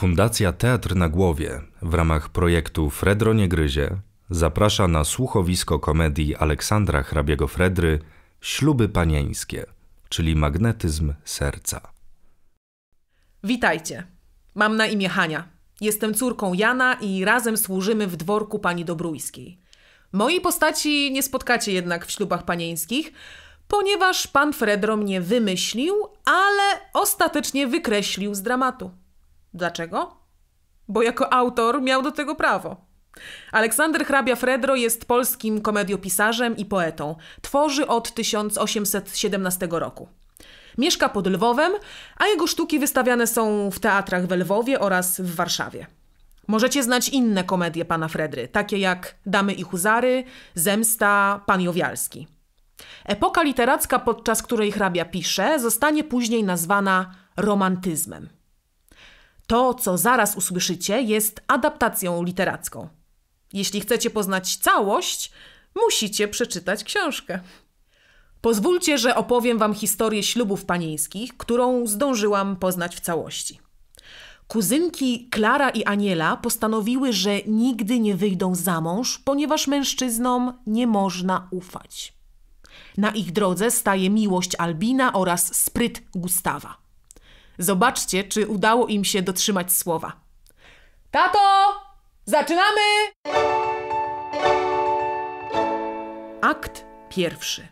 Fundacja Teatr na Głowie w ramach projektu Fredro nie gryzie zaprasza na słuchowisko komedii Aleksandra hrabiego Fredry Śluby panieńskie, czyli magnetyzm serca. Witajcie. Mam na imię Hania. Jestem córką Jana i razem służymy w dworku pani Dobrujskiej. Mojej postaci nie spotkacie jednak w ślubach panieńskich, ponieważ pan Fredro mnie wymyślił, ale ostatecznie wykreślił z dramatu. Dlaczego? Bo jako autor miał do tego prawo. Aleksander Hrabia Fredro jest polskim komediopisarzem i poetą. Tworzy od 1817 roku. Mieszka pod Lwowem, a jego sztuki wystawiane są w teatrach w Lwowie oraz w Warszawie. Możecie znać inne komedie pana Fredry, takie jak Damy i Huzary, Zemsta, Pan Jowialski. Epoka literacka, podczas której hrabia pisze, zostanie później nazwana romantyzmem. To, co zaraz usłyszycie, jest adaptacją literacką. Jeśli chcecie poznać całość, musicie przeczytać książkę. Pozwólcie, że opowiem Wam historię ślubów panieńskich, którą zdążyłam poznać w całości. Kuzynki Klara i Aniela postanowiły, że nigdy nie wyjdą za mąż, ponieważ mężczyznom nie można ufać. Na ich drodze staje miłość Albina oraz spryt Gustawa. Zobaczcie, czy udało im się dotrzymać słowa. Tato! Zaczynamy! Akt pierwszy.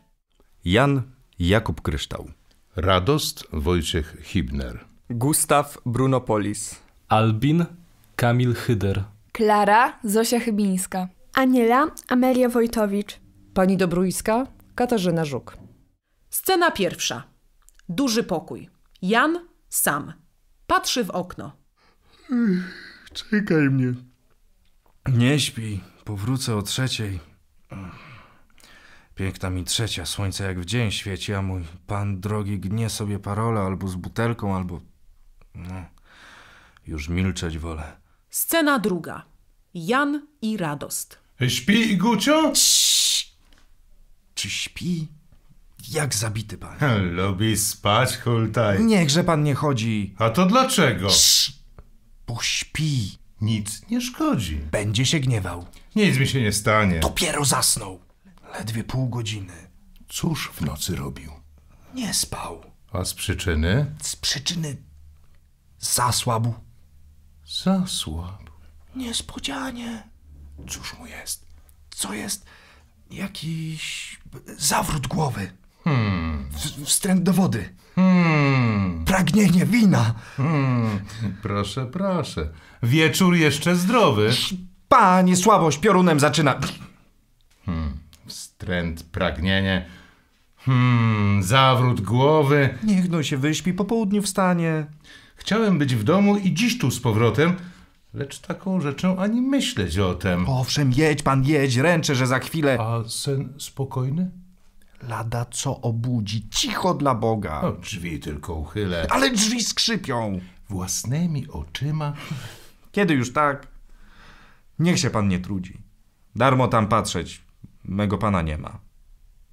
Jan Jakub Kryształ. Radost Wojciech Hibner. Gustaw Brunopolis. Albin Kamil Hyder. Klara Zosia Chybińska. Aniela Amelia Wojtowicz. Pani Dobrujska Katarzyna Żuk. Scena pierwsza. Duży pokój. Jan sam. Patrzy w okno. Czekaj mnie. Nie śpi. Powrócę o trzeciej. Piękna mi trzecia, słońce jak w dzień świeci, a mój pan drogi gnie sobie parolę albo z butelką, albo... No, już milczeć wolę. Scena druga. Jan i Radost. Śpi, Gucio? Czy śpi? Jak zabity pan. Lubi spać, hultaj. Niechże pan nie chodzi. A to dlaczego? Sz! Pośpi. Nic nie szkodzi. Będzie się gniewał. Nic mi się nie stanie. Dopiero zasnął. Ledwie pół godziny. Cóż w nocy robił? Nie spał. A z przyczyny? Z przyczyny zasłabł. Zasłabł. Niespodzianie. Cóż mu jest? Co jest? Jakiś zawrót głowy. Hmm. wstręt do wody. Hmm. Pragnienie wina. Hmm. Proszę, proszę. Wieczór jeszcze zdrowy. Panie, słabość piorunem zaczyna. Hmm. Wstręt, pragnienie. Hmm, zawrót głowy. Niech no się wyśpi, po południu wstanie. Chciałem być w domu i dziś tu z powrotem, lecz taką rzeczą ani myśleć o tem. Owszem, jedź pan, jedź, ręczę, że za chwilę. A sen spokojny? lada co obudzi. Cicho dla Boga. No, drzwi tylko uchylę. Ale drzwi skrzypią. Własnymi oczyma. Kiedy już tak? Niech się pan nie trudzi. Darmo tam patrzeć. Mego pana nie ma.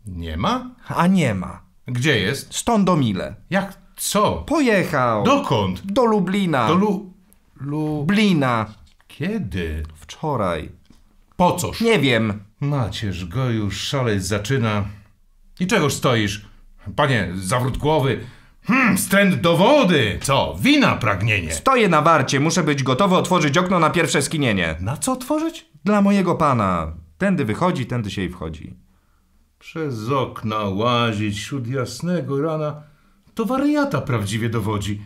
Nie ma? A nie ma. Gdzie jest? Stąd do Mile. Jak co? Pojechał. Dokąd? Do Lublina. Do Lu... Lublina. Kiedy? Wczoraj. Po coż? Nie wiem. Macierz go już szaleć zaczyna. I czegoż stoisz? Panie, zawrót głowy. Hmm, stręt do wody! Co, wina pragnienie? Stoję na warcie, muszę być gotowy otworzyć okno na pierwsze skinienie. Na co otworzyć? Dla mojego pana. Tędy wychodzi, tędy się i wchodzi. Przez okna łazić wśród jasnego rana, to wariata prawdziwie dowodzi.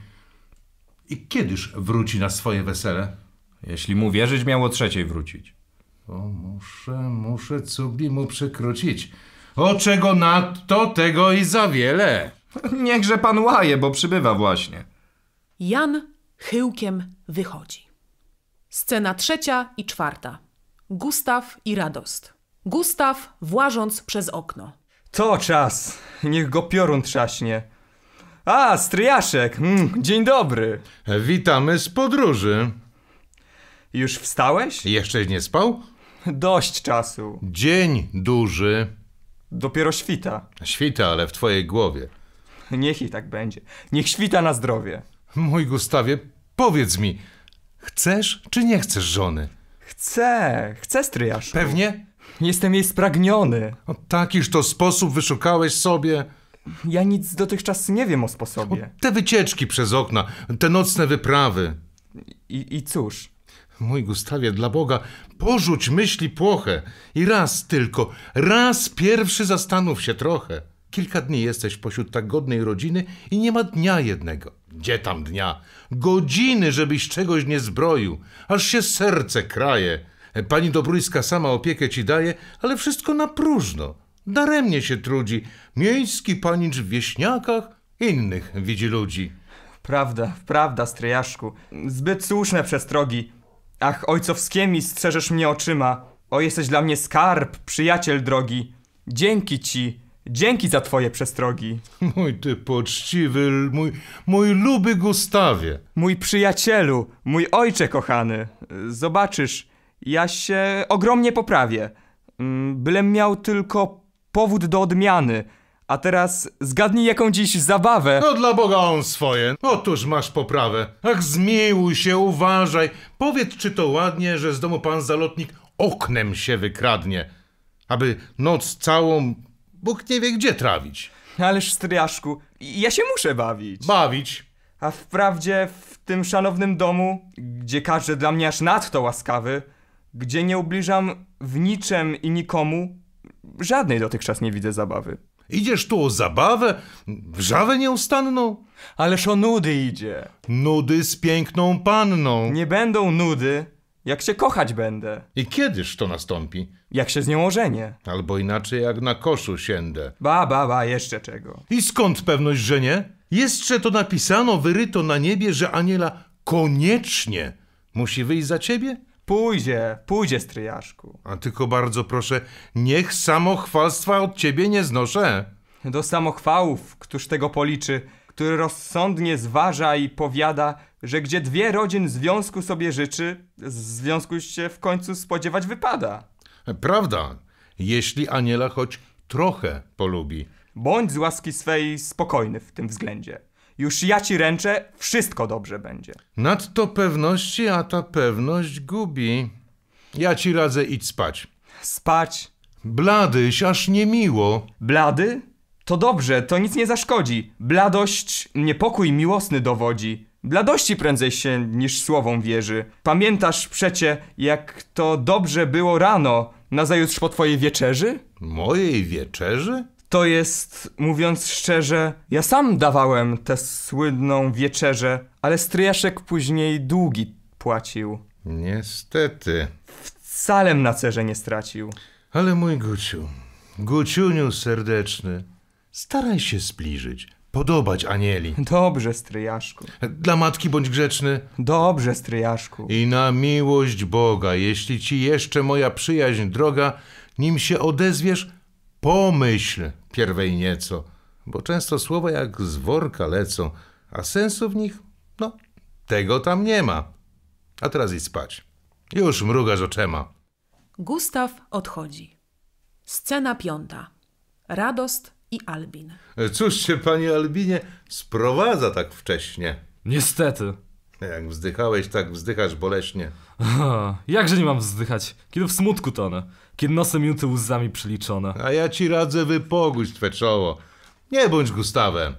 I kiedyż wróci na swoje wesele? Jeśli mu wierzyć, miało trzeciej wrócić. O, muszę, muszę cugli mu przekrocić. O czego to tego i za wiele. Niechże pan łaje, bo przybywa właśnie. Jan chyłkiem wychodzi. Scena trzecia i czwarta. Gustaw i Radost. Gustaw włażąc przez okno. To czas. Niech go piorun trzaśnie. A, stryjaszek. Mm, dzień dobry. Witamy z podróży. Już wstałeś? Jeszcze nie spał? Dość czasu. Dzień duży. Dopiero świta. Świta, ale w twojej głowie. Niech i tak będzie. Niech świta na zdrowie. Mój Gustawie, powiedz mi, chcesz czy nie chcesz żony? Chcę, chcę stryjasz. Pewnie? Jestem jej spragniony. O takiż to sposób wyszukałeś sobie. Ja nic dotychczas nie wiem o sposobie. O, te wycieczki przez okna, te nocne wyprawy. I, i cóż, Mój Gustawie, dla Boga, porzuć myśli płoche i raz tylko, raz pierwszy zastanów się trochę. Kilka dni jesteś pośród tak godnej rodziny i nie ma dnia jednego. Gdzie tam dnia? Godziny, żebyś czegoś nie zbroił, aż się serce kraje. Pani Dobrójska sama opiekę ci daje, ale wszystko na próżno. Daremnie się trudzi. Miejski panicz w wieśniakach innych widzi ludzi. Prawda, prawda, stryjaszku. Zbyt słuszne przestrogi. Ach, ojcowskiemi strzeżesz mnie oczyma. O, jesteś dla mnie skarb, przyjaciel drogi. Dzięki ci, dzięki za twoje przestrogi. Mój ty poczciwy, mój, mój luby Gustawie. Mój przyjacielu, mój ojcze kochany. Zobaczysz, ja się ogromnie poprawię. Mm, bylem miał tylko powód do odmiany – a teraz zgadnij jaką dziś zabawę. No dla Boga on swoje. Otóż masz poprawę. Ach, zmiłuj się, uważaj. Powiedz, czy to ładnie, że z domu pan zalotnik oknem się wykradnie, aby noc całą Bóg nie wie gdzie trawić. Ależ stryjaszku, ja się muszę bawić. Bawić? A wprawdzie w tym szanownym domu, gdzie każdy dla mnie aż nadto łaskawy, gdzie nie ubliżam w niczym i nikomu, żadnej dotychczas nie widzę zabawy. Idziesz tu o zabawę, wrzawę nieustanną? Ależ o nudy idzie. Nudy z piękną panną. Nie będą nudy, jak się kochać będę. I kiedyż to nastąpi? Jak się z nią ożenię. Albo inaczej, jak na koszu siędę. Ba, ba, ba, jeszcze czego. I skąd pewność, że nie? Jeszcze to napisano, wyryto na niebie, że Aniela koniecznie musi wyjść za ciebie? Pójdzie, pójdzie, stryjaszku. A tylko bardzo proszę, niech samochwalstwa od ciebie nie znoszę. Do samochwałów, któż tego policzy, który rozsądnie zważa i powiada, że gdzie dwie rodzin związku sobie życzy, związku się w końcu spodziewać wypada. Prawda, jeśli Aniela choć trochę polubi. Bądź z łaski swej spokojny w tym względzie. Już ja ci ręczę, wszystko dobrze będzie. Nadto pewności, a ta pewność gubi. Ja ci radzę idź spać. Spać? Bladyś, aż niemiło. Blady? To dobrze, to nic nie zaszkodzi. Bladość niepokój miłosny dowodzi. Bladości prędzej się niż słowom wierzy. Pamiętasz przecie, jak to dobrze było rano, nazajutrz po twojej wieczerzy? Mojej wieczerzy? To jest, mówiąc szczerze, ja sam dawałem tę słynną wieczerzę, ale stryjaszek później długi płacił. Niestety. Wcale na cerze nie stracił. Ale mój Guciu, Guciuniu serdeczny, staraj się zbliżyć, podobać Anieli. Dobrze, stryjaszku. Dla matki bądź grzeczny. Dobrze, stryjaszku. I na miłość Boga, jeśli ci jeszcze moja przyjaźń droga, nim się odezwiesz, pomyśl, pierwej nieco, bo często słowa jak z worka lecą, a sensu w nich, no, tego tam nie ma. A teraz idź spać. Już mrugasz oczema. Gustaw odchodzi. Scena piąta. Radost i Albin. E, cóż się, panie Albinie, sprowadza tak wcześnie? Niestety. Jak wzdychałeś, tak wzdychasz boleśnie. Jakże nie mam wzdychać, kiedy w smutku tonę, kiedy nosem minuty łzami przeliczone. A ja ci radzę wypoguć twe czoło. Nie bądź Gustawem,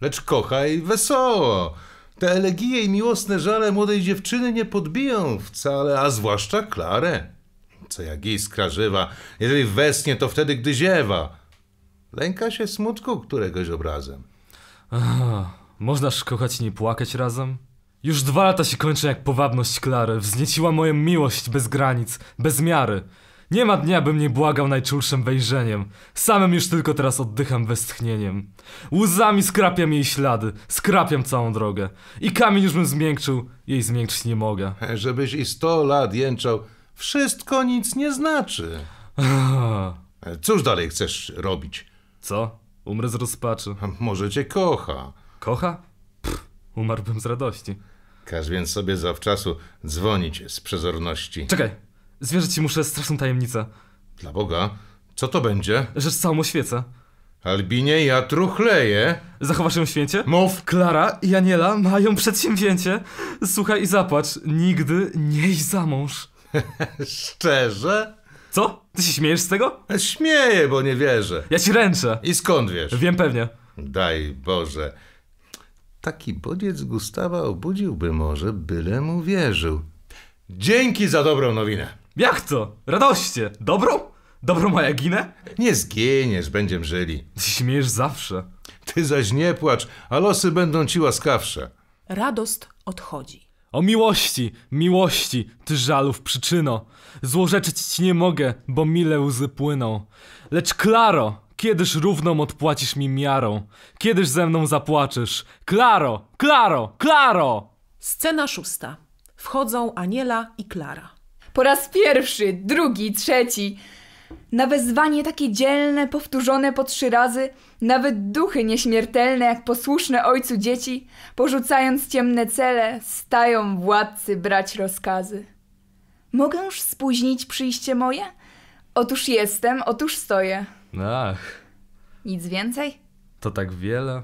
lecz kochaj wesoło. Te elegije i miłosne żale młodej dziewczyny nie podbiją wcale, a zwłaszcza Klarę. Co jak iskra żywa, jeżeli wesnie, to wtedy, gdy ziewa. Lęka się smutku któregoś obrazem. Ach, możnaż kochać i nie płakać razem? Już dwa lata się kończą jak powabność Klary. Wznieciła moją miłość bez granic, bez miary. Nie ma dnia, bym nie błagał najczulszym wejrzeniem. Samym już tylko teraz oddycham westchnieniem. Łzami skrapiam jej ślady, skrapiam całą drogę. I kamień już bym zmiękczył, jej zmiękczyć nie mogę. Żebyś i sto lat jęczał, wszystko nic nie znaczy. Cóż dalej chcesz robić? Co? Umrę z rozpaczy. Może cię kocha. Kocha? Umarłbym z radości. Każ więc sobie zawczasu dzwonić z przezorności. Czekaj, zwierzyć ci muszę straszną tajemnicę. Dla Boga, co to będzie? Rzecz całą świecę. Albinie, ja truchleję. Zachowasz ją w święcie? Mów! Klara i Janiela mają przedsięwzięcie. Słuchaj i zapłacz. Nigdy nie idź za mąż. Szczerze? Co? Ty się śmiejesz z tego? Śmieję, bo nie wierzę. Ja ci ręczę. I skąd wiesz? Wiem pewnie. Daj Boże. Taki bodziec Gustawa obudziłby może, byle mu wierzył. Dzięki za dobrą nowinę. Jak to? Radoście. Dobrą? Dobrą moja ginę? Nie zginiesz, będziemy żyli. Ty śmiejesz zawsze. Ty zaś nie płacz, a losy będą ci łaskawsze. Radost odchodzi. O miłości, miłości, ty żalów przyczyno. Złorzeczyć ci nie mogę, bo mile łzy płyną. Lecz Klaro, Kiedyż równą odpłacisz mi miarą? Kiedyż ze mną zapłaczesz? Klaro! Klaro! Klaro! Scena szósta. Wchodzą Aniela i Klara. Po raz pierwszy, drugi, trzeci. Na wezwanie takie dzielne, powtórzone po trzy razy, nawet duchy nieśmiertelne, jak posłuszne ojcu dzieci, porzucając ciemne cele, stają władcy brać rozkazy. Mogęż spóźnić przyjście moje? Otóż jestem, otóż stoję. Ach. Nic więcej? To tak wiele.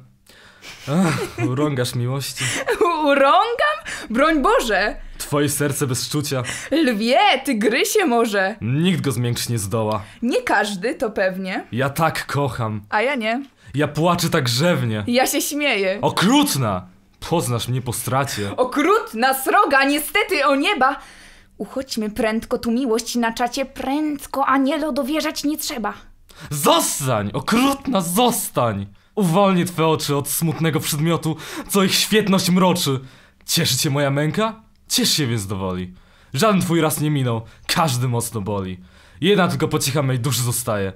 Ach, urągasz miłości. Urągam? Broń Boże! Twoje serce bez czucia. Lwie, tygrysie może. Nikt go zmiękczyć nie zdoła. Nie każdy, to pewnie. Ja tak kocham. A ja nie. Ja płaczę tak grzewnie. Ja się śmieję. Okrutna! Poznasz mnie po stracie. Okrutna, sroga, niestety o nieba! Uchodźmy prędko tu miłość na czacie, prędko, a nie lodowierzać nie trzeba. Zostań! Okrutna, zostań! Uwolnij twe oczy od smutnego przedmiotu, co ich świetność mroczy. Cieszy cię moja męka? Ciesz się więc dowoli. Żaden twój raz nie minął, każdy mocno boli. Jedna tylko pociecha mej duszy zostaje,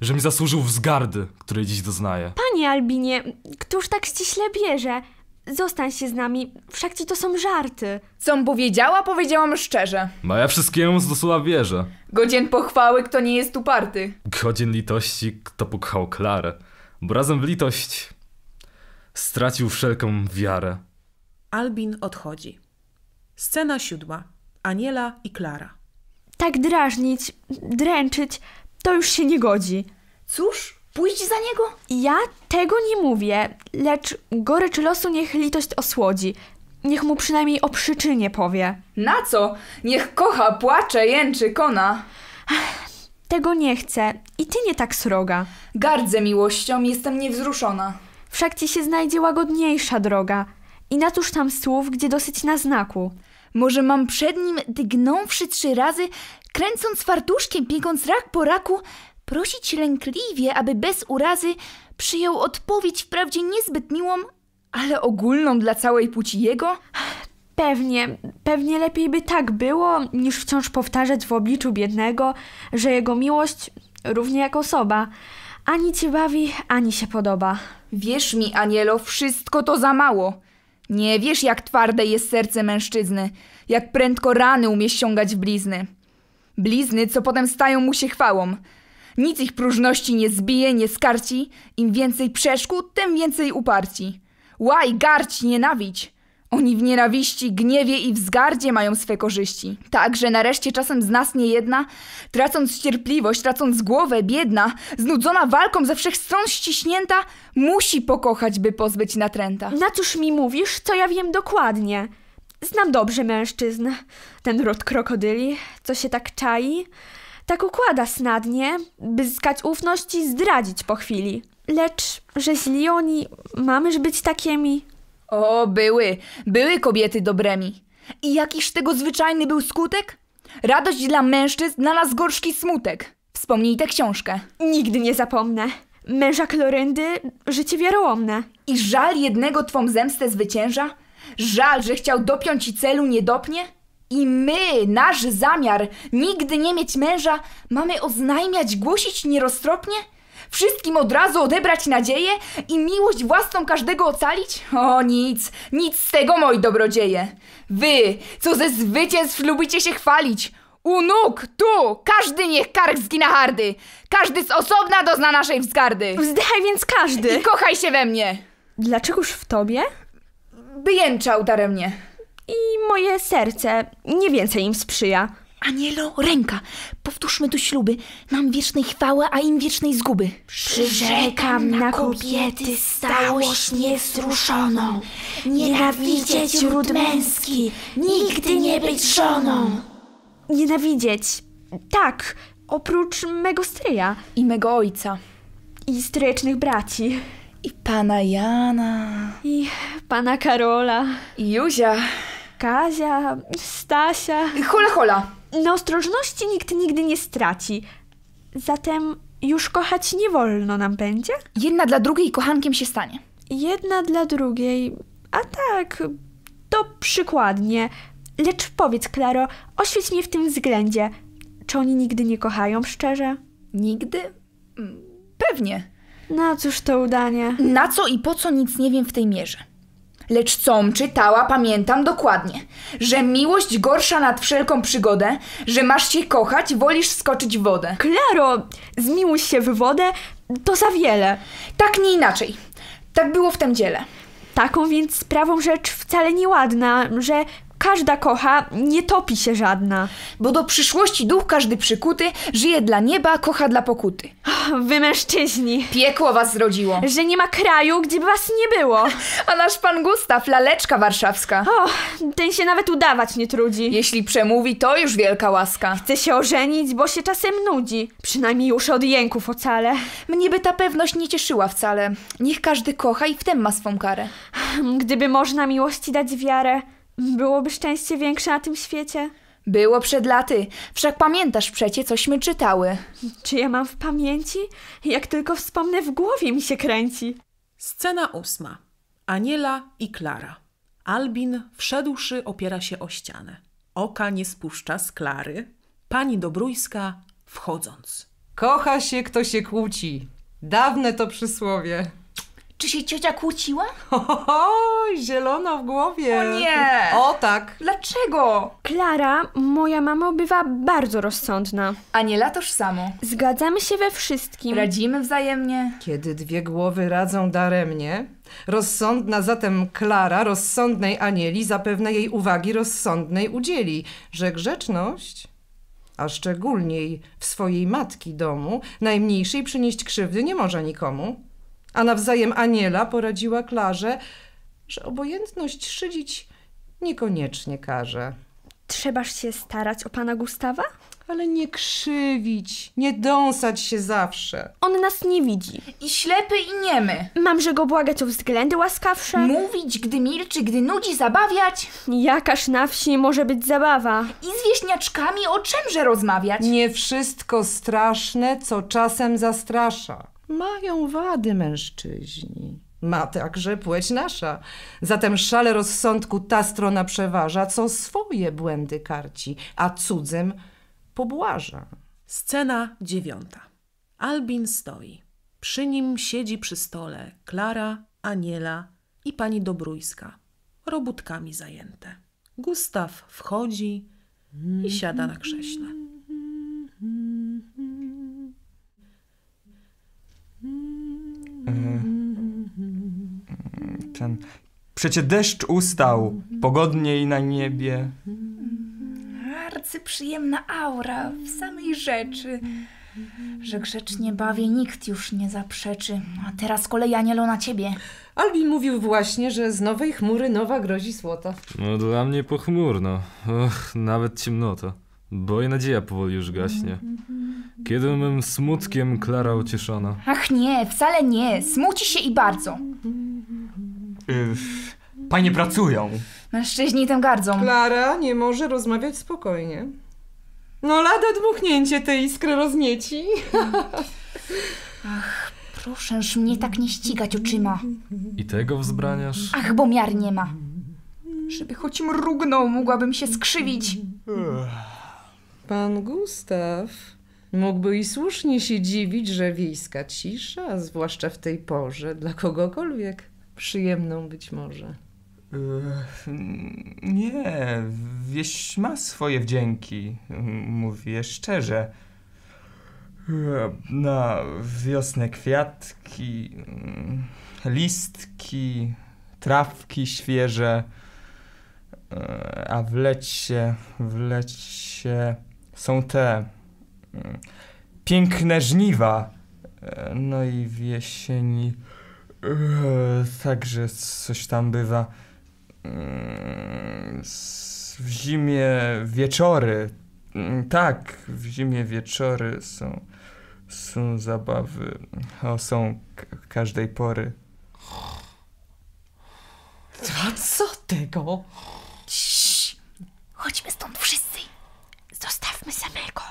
że mi zasłużył wzgardy, której dziś doznaję. Panie Albinie, któż tak ściśle bierze? Zostań się z nami, Wszak ci to są żarty. Com powiedziała, powiedziałam szczerze. No ja wszystkiemu z dosła wierzę. Godzien pochwały, kto nie jest uparty. Godzien litości, kto pokochał Klarę. Bo razem w litość stracił wszelką wiarę. Albin odchodzi. Scena siódma. Aniela i Klara. Tak drażnić, dręczyć, to już się nie godzi. Cóż, Pójść za niego? Ja tego nie mówię, lecz gorycz losu niech litość osłodzi. Niech mu przynajmniej o przyczynie powie. Na co? Niech kocha, płacze, jęczy, kona. Ach, tego nie chcę i ty nie tak sroga. Gardzę miłością, jestem niewzruszona. Wszak ci się znajdzie łagodniejsza droga. I na cóż tam słów, gdzie dosyć na znaku. Może mam przed nim, dygnąwszy trzy razy, kręcąc fartuszkiem, piekąc rak po raku, prosić lękliwie, aby bez urazy przyjął odpowiedź wprawdzie niezbyt miłą, ale ogólną dla całej płci jego? Pewnie, pewnie lepiej by tak było, niż wciąż powtarzać w obliczu biednego, że jego miłość równie jak osoba. Ani cię bawi, ani się podoba. Wierz mi, Anielo, wszystko to za mało. Nie wiesz, jak twarde jest serce mężczyzny, jak prędko rany umie ściągać w blizny. Blizny, co potem stają mu się chwałą, nic ich próżności nie zbije, nie skarci. Im więcej przeszkód, tym więcej uparci. Łaj, garć, nienawidź! Oni w nienawiści, gniewie i wzgardzie mają swe korzyści. Tak, że nareszcie czasem z nas niejedna, tracąc cierpliwość, tracąc głowę, biedna, znudzona walką ze wszech stron ściśnięta, musi pokochać, by pozbyć natręta. Na cóż mi mówisz, co ja wiem dokładnie? Znam dobrze mężczyzn. Ten ród krokodyli, co się tak czai. Tak układa snadnie, by zyskać ufność i zdradzić po chwili. Lecz, że źli oni, mamyż być takimi? O, były, były kobiety dobremi. I jakiż tego zwyczajny był skutek? Radość dla mężczyzn na nas gorzki smutek. Wspomnij tę książkę. Nigdy nie zapomnę. Męża Kloryndy, życie wiarołomne. I żal jednego twą zemstę zwycięża? Żal, że chciał dopiąć i celu nie dopnie? I my, nasz zamiar nigdy nie mieć męża, mamy oznajmiać, głosić nieroztropnie? Wszystkim od razu odebrać nadzieję i miłość własną każdego ocalić? O nic, nic z tego, moi dobrodzieje. Wy, co ze zwycięstw lubicie się chwalić, u nóg, tu! Każdy niech kark zgina hardy! Każdy z osobna dozna naszej wzgardy! Wzdychaj więc każdy! I kochaj się we mnie! Dlaczegoż w tobie? By jęczał daremnie. I moje serce nie więcej im sprzyja. Anielo, ręka, powtórzmy tu śluby. Nam wiecznej chwały, a im wiecznej zguby. Przyrzekam na kobiety stałość niezruszoną. Nienawidzieć ród męski, nigdy nie być żoną. Nienawidzieć, tak, oprócz mego stryja. I mego ojca. I stryjecznych braci. I pana Jana. I pana Karola. I Józia. Kazia, Stasia. Hola, hola. Na ostrożności nikt nigdy nie straci. Zatem już kochać nie wolno nam będzie? Jedna dla drugiej kochankiem się stanie. Jedna dla drugiej. A tak, to przykładnie. Lecz powiedz, Klaro, oświeć mnie w tym względzie. Czy oni nigdy nie kochają szczerze? Nigdy? Mm, pewnie. Na cóż to udanie? Na co i po co nic nie wiem w tej mierze lecz com czytała, pamiętam dokładnie, że miłość gorsza nad wszelką przygodę, że masz się kochać, wolisz skoczyć w wodę. Klaro, zmiłuj się w wodę, to za wiele. Tak nie inaczej. Tak było w tym dziele. Taką więc sprawą rzecz wcale nieładna, że Każda kocha, nie topi się żadna. Bo do przyszłości duch każdy przykuty żyje dla nieba, kocha dla pokuty. wy mężczyźni. Piekło was zrodziło. Że nie ma kraju, gdzie by was nie było. A nasz pan Gustaw, laleczka warszawska. O, ten się nawet udawać nie trudzi. Jeśli przemówi, to już wielka łaska. Chce się ożenić, bo się czasem nudzi. Przynajmniej już od jęków ocale. Mnie by ta pewność nie cieszyła wcale. Niech każdy kocha i w tem ma swą karę. Gdyby można miłości dać wiarę, Byłoby szczęście większe na tym świecie? Było przed laty. Wszak pamiętasz przecie, cośmy czytały. Czy ja mam w pamięci? Jak tylko wspomnę, w głowie mi się kręci. Scena ósma. Aniela i Klara. Albin, wszedłszy, opiera się o ścianę. Oka nie spuszcza z Klary. Pani Dobrójska, wchodząc. Kocha się, kto się kłóci. Dawne to przysłowie. Czy się ciocia kłóciła? Oj, zielono w głowie. O nie! O tak. Dlaczego? Klara, moja mama, bywa bardzo rozsądna. Aniela toż samo. Zgadzamy się we wszystkim. Radzimy wzajemnie. Kiedy dwie głowy radzą daremnie, rozsądna zatem Klara rozsądnej Anieli zapewne jej uwagi rozsądnej udzieli, że grzeczność a szczególniej w swojej matki domu, najmniejszej przynieść krzywdy nie może nikomu a nawzajem Aniela poradziła Klarze, że obojętność szydzić niekoniecznie każe. Trzebaż się starać o pana Gustawa? Ale nie krzywić, nie dąsać się zawsze. On nas nie widzi. I ślepy, i niemy. Mamże go błagać o względy łaskawsze. Mówić, gdy milczy, gdy nudzi, zabawiać. Jakaż na wsi może być zabawa? I z wieśniaczkami o czymże rozmawiać? Nie wszystko straszne, co czasem zastrasza. Mają wady mężczyźni. Ma także płeć nasza. Zatem szale rozsądku ta strona przeważa, co swoje błędy karci, a cudzym pobłaża. Scena dziewiąta. Albin stoi. Przy nim siedzi przy stole Klara, Aniela i pani Dobrujska, robótkami zajęte. Gustaw wchodzi i siada na krześle. E, e, ten. Przecie deszcz ustał, pogodniej na niebie. Arcyprzyjemna aura w samej rzeczy. Że grzecznie bawię, nikt już nie zaprzeczy. A teraz kolej Anielo na ciebie. Albin mówił właśnie, że z nowej chmury nowa grozi słota. No dla mnie pochmurno. Och, nawet ciemnota bo i nadzieja powoli już gaśnie. Kiedy mym smutkiem Klara ucieszona. Ach nie, wcale nie. Smuci się i bardzo. Yf, panie pracują. Mężczyźni tam gardzą. Klara nie może rozmawiać spokojnie. No lada dmuchnięcie tej iskry roznieci. Ach, proszęż mnie tak nie ścigać oczyma. I tego wzbraniasz? Ach, bo miar nie ma. Żeby choć mrugnął, mogłabym się skrzywić. Ech pan Gustaw. Mógłby i słusznie się dziwić, że wiejska cisza, zwłaszcza w tej porze, dla kogokolwiek przyjemną być może. Yy, nie, wieś ma swoje wdzięki, mówię szczerze. Na wiosnę kwiatki, yy, listki, trawki świeże, yy, a w lecie, w lecie są te mm, piękne żniwa. E, no i w jesieni e, także coś tam bywa. Mm, w zimie wieczory. Mm, tak, w zimie wieczory są, są zabawy. O, są każdej pory. A co tego? Ciii. Chodźmy stąd wszyscy zostawmy samego.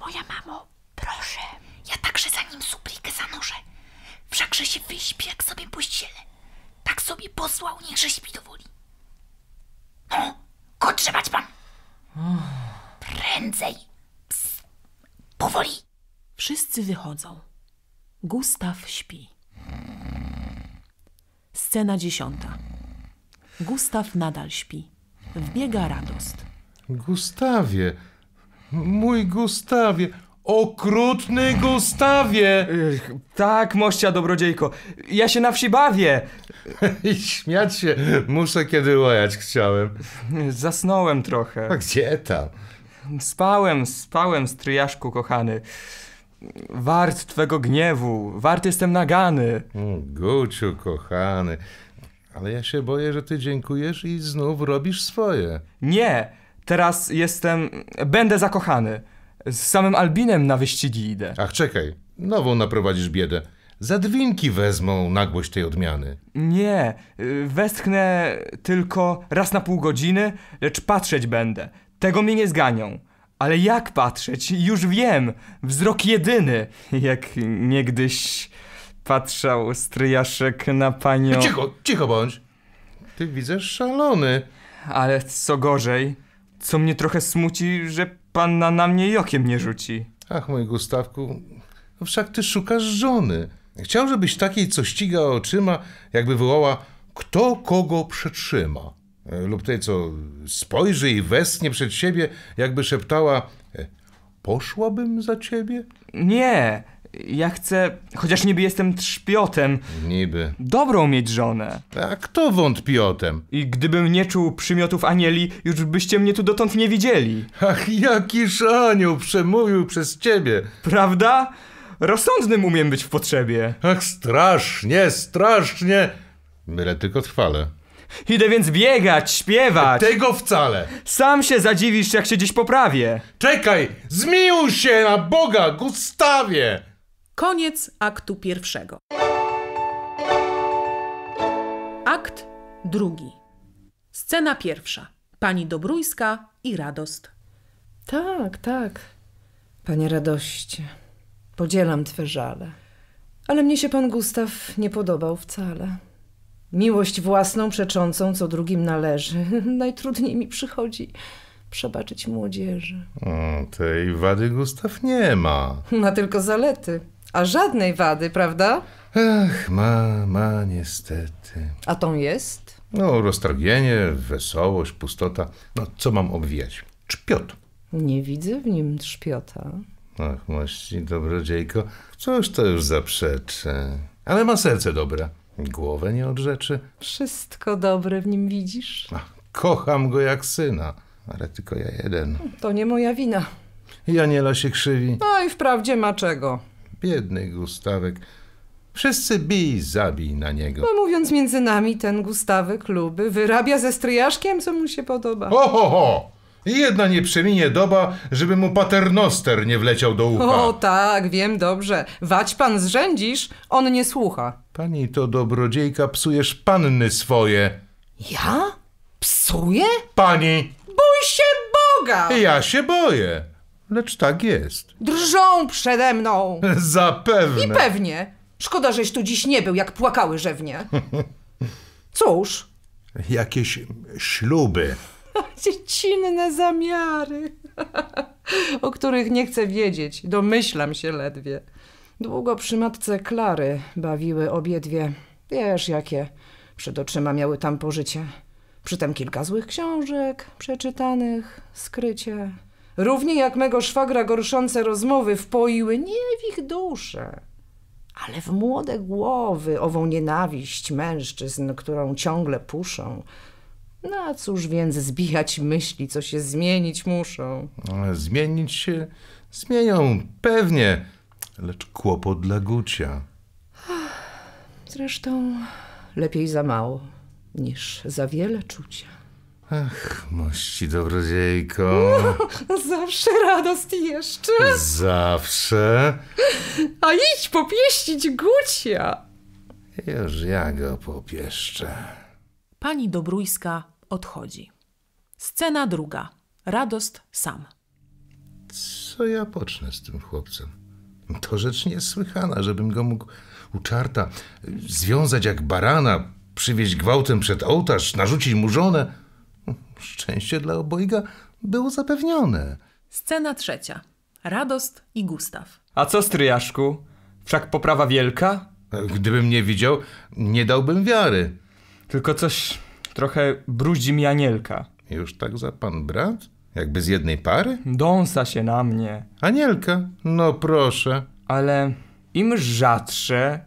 Moja mamo, proszę. Ja także za nim suplikę zanurzę. Wszakże się wyśpi, jak sobie pościele. Tak sobie posłał, niechże śpi do woli. No, go trzymać pan. Prędzej. Psst. Powoli. Wszyscy wychodzą. Gustaw śpi. Scena dziesiąta. Gustaw nadal śpi. Wbiega radost. Gustawie, Mój Gustawie, okrutny Gustawie! Tak, mościa dobrodziejko, ja się na wsi bawię! I śmiać się muszę, kiedy łajać chciałem. Zasnąłem trochę. A gdzie tam? Spałem, spałem, stryjaszku kochany. Wart twego gniewu, wart jestem nagany. Guciu, kochany, ale ja się boję, że ty dziękujesz i znów robisz swoje. Nie! teraz jestem, będę zakochany. Z samym Albinem na wyścigi idę. Ach, czekaj, nową naprowadzisz biedę. Zadwinki wezmą nagłość tej odmiany. Nie, y, westchnę tylko raz na pół godziny, lecz patrzeć będę. Tego mnie nie zganią. Ale jak patrzeć? Już wiem! Wzrok jedyny! Jak niegdyś patrzał stryjaszek na panią... Cicho, cicho bądź! Ty widzę szalony. Ale co gorzej, co mnie trochę smuci, że panna na mnie okiem nie rzuci. Ach, mój Gustawku, no wszak ty szukasz żony. Chciał, żebyś takiej, co ściga oczyma, jakby wołała, kto kogo przetrzyma. E, lub tej, co spojrzy i westnie przed siebie, jakby szeptała, e, poszłabym za ciebie? Nie, ja chcę, chociaż niby jestem trzpiotem, Niby. dobrą mieć żonę. A kto tem? I gdybym nie czuł przymiotów anieli, już byście mnie tu dotąd nie widzieli. Ach, jakiż anioł przemówił przez ciebie. Prawda? Rozsądnym umiem być w potrzebie. Ach, strasznie, strasznie. Byle tylko trwale. Idę więc biegać, śpiewać. Tego wcale. Sam się zadziwisz, jak się dziś poprawię. Czekaj, zmiłuj się na Boga, Gustawie. Koniec aktu pierwszego. Akt drugi. Scena pierwsza. Pani Dobrójska i Radost. Tak, tak. Panie Radoście, podzielam twe żale. Ale mnie się pan Gustaw nie podobał wcale. Miłość własną przeczącą, co drugim należy. Najtrudniej mi przychodzi przebaczyć młodzieży. O, tej wady Gustaw nie ma. Ma tylko zalety a żadnej wady, prawda? Ach, ma, ma niestety. A tą jest? No, roztargnienie, wesołość, pustota. No, co mam obwijać? Czpiot. Nie widzę w nim trzpiota. Ach, mości dobrodziejko, cóż to już zaprzeczy. Ale ma serce dobre, głowę nie odrzeczy. Wszystko dobre w nim widzisz. Ach, kocham go jak syna, ale tylko ja jeden. To nie moja wina. Janiela się krzywi. No i wprawdzie ma czego. Biedny Gustawek. Wszyscy bij, zabij na niego. No mówiąc między nami, ten Gustawek luby wyrabia ze stryjaszkiem, co mu się podoba. Oho, ho! Jedna nie przeminie doba, żeby mu paternoster nie wleciał do ucha. O tak, wiem dobrze. Wać pan zrzędzisz, on nie słucha. Pani to dobrodziejka, psujesz panny swoje. Ja? Psuję? Pani! Bój się Boga! Ja się boję. Lecz tak jest. Drżą przede mną! Zapewne. I pewnie. Szkoda, żeś tu dziś nie był, jak płakały rzewnie. Cóż. Jakieś śluby. Dziecinne zamiary, o których nie chcę wiedzieć. Domyślam się ledwie. Długo przy matce Klary bawiły obiedwie. Wiesz jakie. Przed oczyma miały tam pożycie. Przytem kilka złych książek przeczytanych, skrycie równie jak mego szwagra gorszące rozmowy, wpoiły nie w ich dusze, ale w młode głowy ową nienawiść mężczyzn, którą ciągle puszą. No a cóż więc zbijać myśli, co się zmienić muszą? E, zmienić się zmienią, pewnie, lecz kłopot dla Gucia. Zresztą lepiej za mało niż za wiele czucia. Ach, mości dobrodziejko. Zawsze radość jeszcze. Zawsze. A idź popieścić Gucia. Już ja go popieszczę. Pani Dobrójska odchodzi. Scena druga. Radost sam. Co ja pocznę z tym chłopcem? To rzecz niesłychana, żebym go mógł uczarta związać jak barana, przywieźć gwałtem przed ołtarz, narzucić mu żonę szczęście dla obojga było zapewnione. Scena trzecia. Radost i Gustaw. A co, stryjaszku? Wszak poprawa wielka? Gdybym nie widział, nie dałbym wiary. Tylko coś trochę brudzi mi anielka. Już tak za pan brat? Jakby z jednej pary? Dąsa się na mnie. Anielka? No proszę. Ale im rzadsze,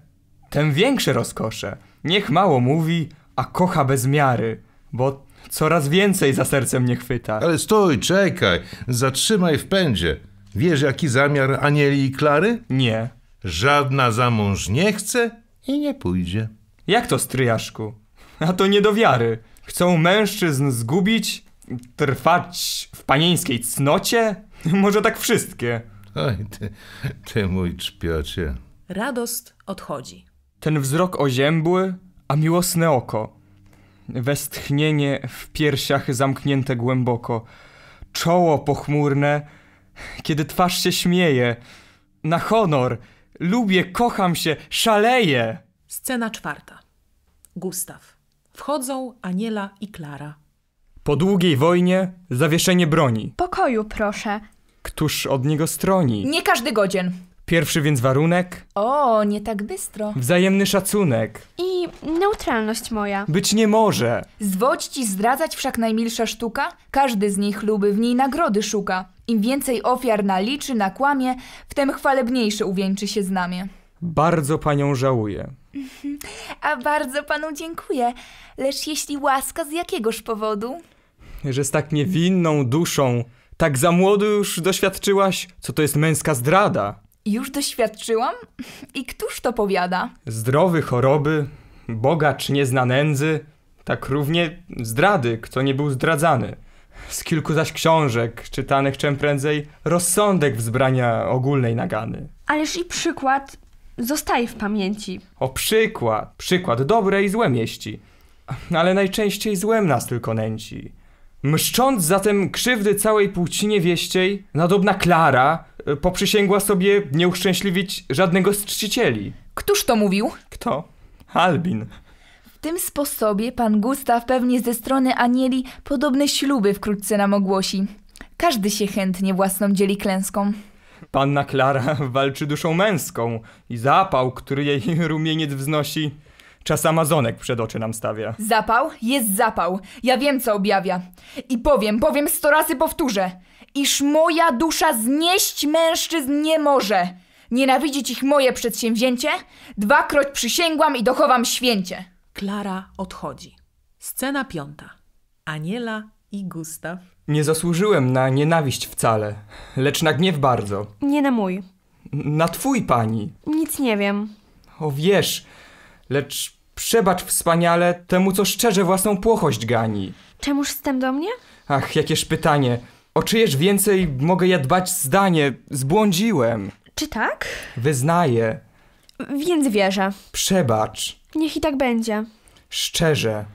tym większe rozkosze. Niech mało mówi, a kocha bez miary, bo Coraz więcej za sercem mnie chwyta. Ale stój, czekaj, zatrzymaj w pędzie. Wiesz, jaki zamiar Anieli i Klary? Nie. Żadna za mąż nie chce i nie pójdzie. Jak to, stryjaszku? A to nie do wiary. Chcą mężczyzn zgubić, trwać w panieńskiej cnocie? Może tak wszystkie. Oj, ty, ty mój czpiocie. Radost odchodzi. Ten wzrok oziębły, a miłosne oko westchnienie w piersiach zamknięte głęboko, czoło pochmurne, kiedy twarz się śmieje. Na honor! Lubię, kocham się, szaleję! Scena czwarta. Gustaw. Wchodzą Aniela i Klara. Po długiej wojnie zawieszenie broni. Pokoju, proszę. Któż od niego stroni? Nie każdy godzien. Pierwszy więc warunek? O, nie tak bystro. Wzajemny szacunek. I neutralność moja. Być nie może. Zwodzić i zdradzać wszak najmilsza sztuka? Każdy z nich luby w niej nagrody szuka. Im więcej ofiar naliczy, nakłamie, w tym chwalebniejszy uwieńczy się znamie. Bardzo panią żałuję. A bardzo panu dziękuję. Lecz jeśli łaska, z jakiegoż powodu? Że z tak niewinną duszą, tak za młodu już doświadczyłaś, co to jest męska zdrada. Już doświadczyłam? I któż to powiada? Zdrowy choroby, bogacz nie zna nędzy, tak równie zdrady, kto nie był zdradzany. Z kilku zaś książek, czytanych czym prędzej, rozsądek wzbrania ogólnej nagany. Ależ i przykład zostaje w pamięci. O przykład, przykład dobre i złe mieści. Ale najczęściej złem nas tylko nęci. Mszcząc zatem krzywdy całej płci niewieściej, nadobna Klara, poprzysięgła sobie nie uszczęśliwić żadnego z czcicieli. Któż to mówił? Kto? Albin. W tym sposobie pan Gustaw pewnie ze strony Anieli podobne śluby wkrótce nam ogłosi. Każdy się chętnie własną dzieli klęską. Panna Klara walczy duszą męską i zapał, który jej rumieniec wznosi, czas Amazonek przed oczy nam stawia. Zapał jest zapał. Ja wiem, co objawia. I powiem, powiem sto razy powtórzę iż moja dusza znieść mężczyzn nie może. Nienawidzić ich moje przedsięwzięcie? Dwakroć przysięgłam i dochowam święcie. Klara odchodzi. Scena piąta. Aniela i Gustaw. Nie zasłużyłem na nienawiść wcale, lecz na gniew bardzo. Nie na mój. Na twój pani. Nic nie wiem. O wiesz, lecz przebacz wspaniale temu, co szczerze własną płochość gani. Czemuż z do mnie? Ach, jakież pytanie. O czyjeż więcej mogę ja dbać zdanie? Zbłądziłem. Czy tak? Wyznaję. Więc wierzę. Przebacz. Niech i tak będzie. Szczerze.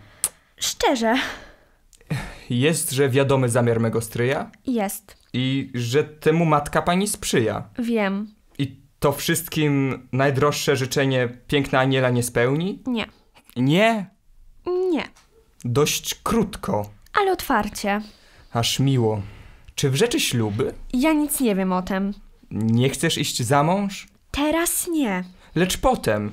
Szczerze. Jest, że wiadomy zamiar mego stryja? Jest. I że temu matka pani sprzyja? Wiem. I to wszystkim najdroższe życzenie piękna Aniela nie spełni? Nie. Nie? Nie. Dość krótko. Ale otwarcie. Aż miło. Czy w rzeczy śluby? Ja nic nie wiem o tym. Nie chcesz iść za mąż? Teraz nie. Lecz potem.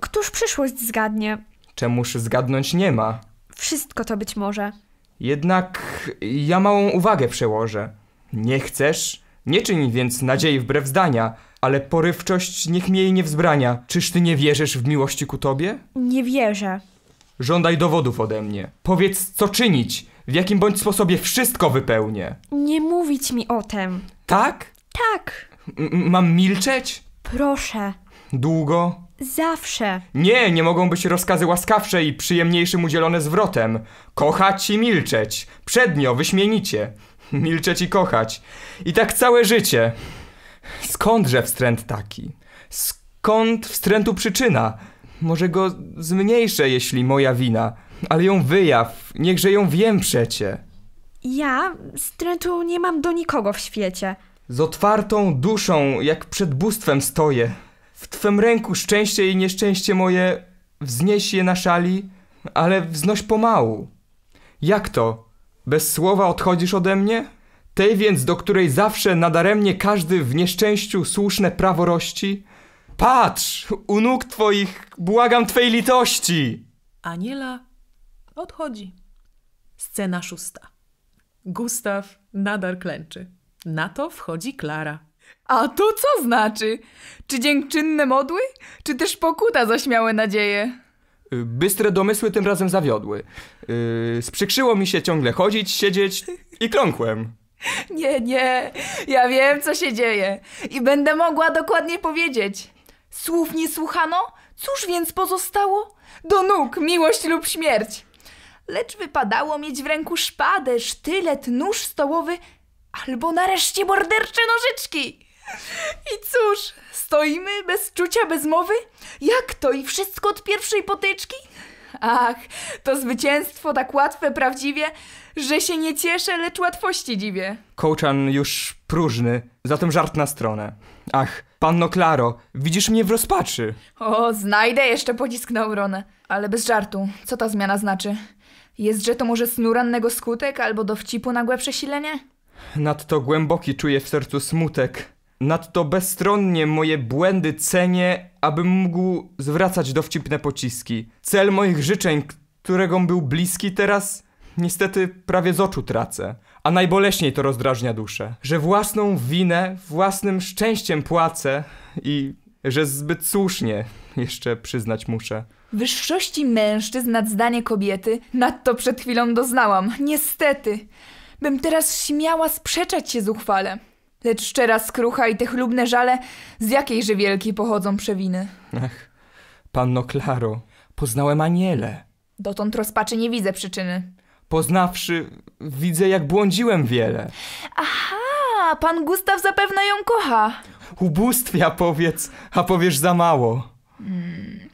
Któż przyszłość zgadnie? Czemuż zgadnąć nie ma? Wszystko to być może. Jednak ja małą uwagę przełożę. Nie chcesz? Nie czyń więc nadziei wbrew zdania, ale porywczość niech mi jej nie wzbrania. Czyż ty nie wierzysz w miłości ku tobie? Nie wierzę. Żądaj dowodów ode mnie. Powiedz, co czynić, w jakim bądź sposobie wszystko wypełnię. Nie mówić mi o tym. Tak? Tak. M mam milczeć? Proszę. Długo? Zawsze. Nie, nie mogą być rozkazy łaskawsze i przyjemniejszym udzielone zwrotem. Kochać i milczeć. Przednio, wyśmienicie. Milczeć i kochać. I tak całe życie. Skądże wstręt taki? Skąd wstrętu przyczyna? Może go zmniejszę, jeśli moja wina ale ją wyjaw. Niechże ją wiem przecie. Ja strętu nie mam do nikogo w świecie. Z otwartą duszą, jak przed bóstwem stoję. W twem ręku szczęście i nieszczęście moje, wznieś je na szali, ale wznoś pomału. Jak to? Bez słowa odchodzisz ode mnie? Tej więc, do której zawsze nadaremnie każdy w nieszczęściu słuszne prawo rości? Patrz, u nóg twoich błagam twej litości! Aniela odchodzi. Scena szósta. Gustaw nadar klęczy. Na to wchodzi Klara. A to co znaczy? Czy dziękczynne modły? Czy też pokuta za śmiałe nadzieje? Y, bystre domysły tym razem zawiodły. Yy, sprzykrzyło mi się ciągle chodzić, siedzieć i kląkłem. Nie, nie, ja wiem, co się dzieje i będę mogła dokładnie powiedzieć. Słów nie słuchano? Cóż więc pozostało? Do nóg miłość lub śmierć lecz wypadało mieć w ręku szpadę, sztylet, nóż stołowy albo nareszcie mordercze nożyczki. I cóż, stoimy bez czucia, bez mowy? Jak to i wszystko od pierwszej potyczki? Ach, to zwycięstwo tak łatwe, prawdziwie, że się nie cieszę, lecz łatwości dziwię. Kołczan już próżny, zatem żart na stronę. Ach, panno Klaro, widzisz mnie w rozpaczy. O, znajdę jeszcze pocisk na obronę. Ale bez żartu, co ta zmiana znaczy? Jest, że to może snu rannego skutek albo dowcipu nagłe przesilenie? Nadto głęboki czuję w sercu smutek. Nadto bezstronnie moje błędy cenię, abym mógł zwracać dowcipne pociski. Cel moich życzeń, którego był bliski, teraz niestety prawie z oczu tracę. A najboleśniej to rozdrażnia duszę, że własną winę, własnym szczęściem płacę i że zbyt słusznie jeszcze przyznać muszę. Wyższości mężczyzn nad zdanie kobiety nadto przed chwilą doznałam, niestety. Bym teraz śmiała sprzeczać się zuchwale. Lecz szczera skrucha i te chlubne żale, z jakiejże wielkiej pochodzą przewiny. Ach, panno Klaro, poznałem aniele. Dotąd rozpaczy nie widzę przyczyny. Poznawszy, widzę jak błądziłem wiele. Aha, pan Gustaw zapewne ją kocha. Ubóstwia powiedz, a powiesz za mało. Hmm.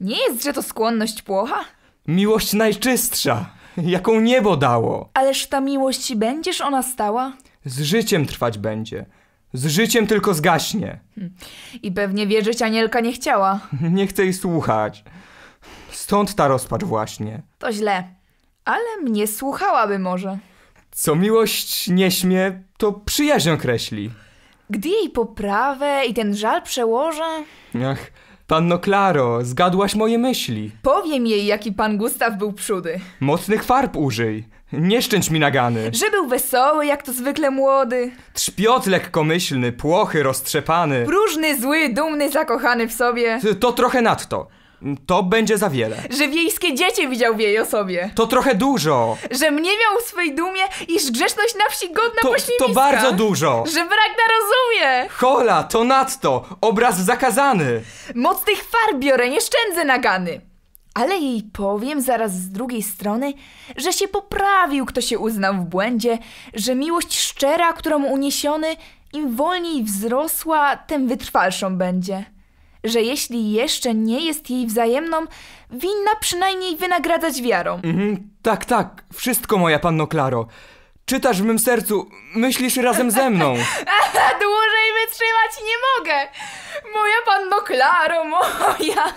Nie jest, że to skłonność płocha? Miłość najczystsza, jaką niebo dało. Ależ ta miłość będziesz ona stała? Z życiem trwać będzie. Z życiem tylko zgaśnie. Hm. I pewnie wierzyć Anielka nie chciała. Nie chcę jej słuchać. Stąd ta rozpacz właśnie. To źle. Ale mnie słuchałaby może. Co miłość nie śmie, to przyjaźń określi. Gdy jej poprawę i ten żal przełożę... Ach, Panno Klaro, zgadłaś moje myśli. Powiem jej, jaki pan Gustaw był przudy. Mocnych farb użyj. Nie szczędź mi nagany. Że był wesoły, jak to zwykle młody. Trzpiot lekkomyślny, płochy roztrzepany. Próżny, zły, dumny, zakochany w sobie. To trochę nadto. To będzie za wiele. Że wiejskie dziecię widział w jej osobie. To trochę dużo. Że mnie miał w swej dumie, iż grzeszność na wsi godna to, To bardzo dużo. Że brak na rozumie. Hola, to nadto. Obraz zakazany. Moc tych farb biorę, nie szczędzę nagany. Ale jej powiem zaraz z drugiej strony, że się poprawił, kto się uznał w błędzie, że miłość szczera, którą uniesiony, im wolniej wzrosła, tym wytrwalszą będzie że jeśli jeszcze nie jest jej wzajemną, winna przynajmniej wynagradzać wiarą. Mhm, tak, tak, wszystko moja panno Klaro. Czytasz w mym sercu, myślisz razem ze mną. Dłużej wytrzymać nie mogę. Moja panno Klaro, moja.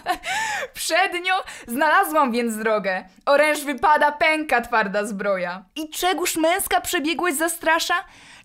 Przed nią znalazłam więc drogę. Oręż wypada, pęka twarda zbroja. I czegóż męska przebiegłość zastrasza?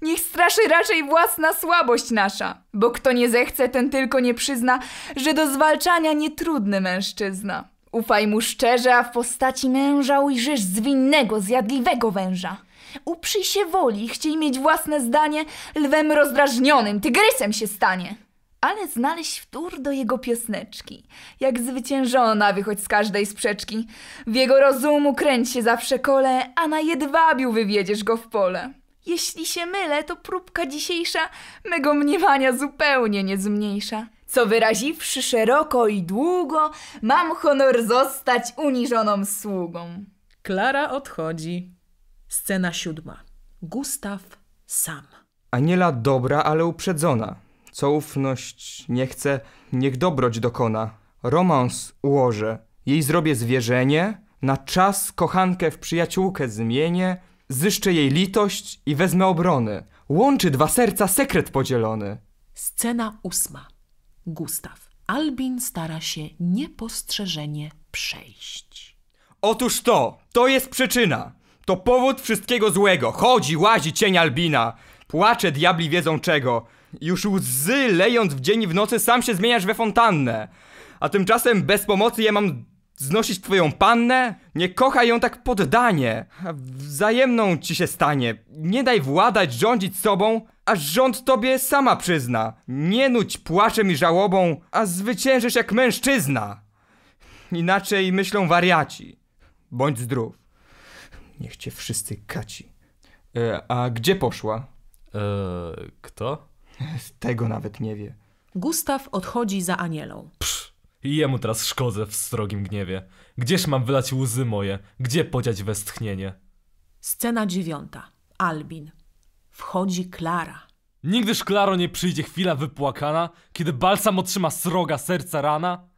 Niech straszy raczej własna słabość nasza, bo kto nie zechce, ten tylko nie przyzna, że do zwalczania nietrudny mężczyzna. Ufaj mu szczerze, a w postaci męża ujrzysz zwinnego, zjadliwego węża. Uprzyj się woli, chciej mieć własne zdanie, lwem rozdrażnionym, tygrysem się stanie. Ale znaleźć wtór do jego piosneczki, jak zwyciężona wychodź z każdej sprzeczki. W jego rozumu kręć się zawsze kole, a na jedwabiu wywiedziesz go w pole. Jeśli się mylę, to próbka dzisiejsza mego mniemania zupełnie nie zmniejsza. Co wyraziwszy szeroko i długo, mam honor zostać uniżoną sługą. Klara odchodzi. Scena siódma. Gustaw sam. Aniela dobra, ale uprzedzona. Co ufność nie chce, niech dobroć dokona. Romans ułożę, jej zrobię zwierzenie, na czas kochankę w przyjaciółkę zmienię, Zyszczę jej litość i wezmę obrony. Łączy dwa serca sekret podzielony. Scena ósma. Gustaw. Albin stara się niepostrzeżenie przejść. Otóż to, to jest przyczyna. To powód wszystkiego złego. Chodzi, łazi cień Albina. Płacze diabli wiedzą czego. Już łzy lejąc w dzień i w nocy sam się zmieniasz we fontannę. A tymczasem bez pomocy ja mam znosić twoją pannę? Nie kochaj ją tak poddanie. Wzajemną ci się stanie. Nie daj władać, rządzić sobą, a rząd tobie sama przyzna. Nie nudź płaczem i żałobą, a zwyciężysz jak mężczyzna. Inaczej myślą wariaci. Bądź zdrów. Niech cię wszyscy kaci. E, a gdzie poszła? E, kto? Tego nawet nie wie. Gustaw odchodzi za Anielą. Psz. I jemu teraz szkodzę w strogim gniewie. Gdzież mam wylać łzy moje? Gdzie podziać westchnienie? Scena dziewiąta. Albin. Wchodzi Klara. Nigdyż Klaro nie przyjdzie chwila wypłakana, kiedy balsam otrzyma sroga serca rana?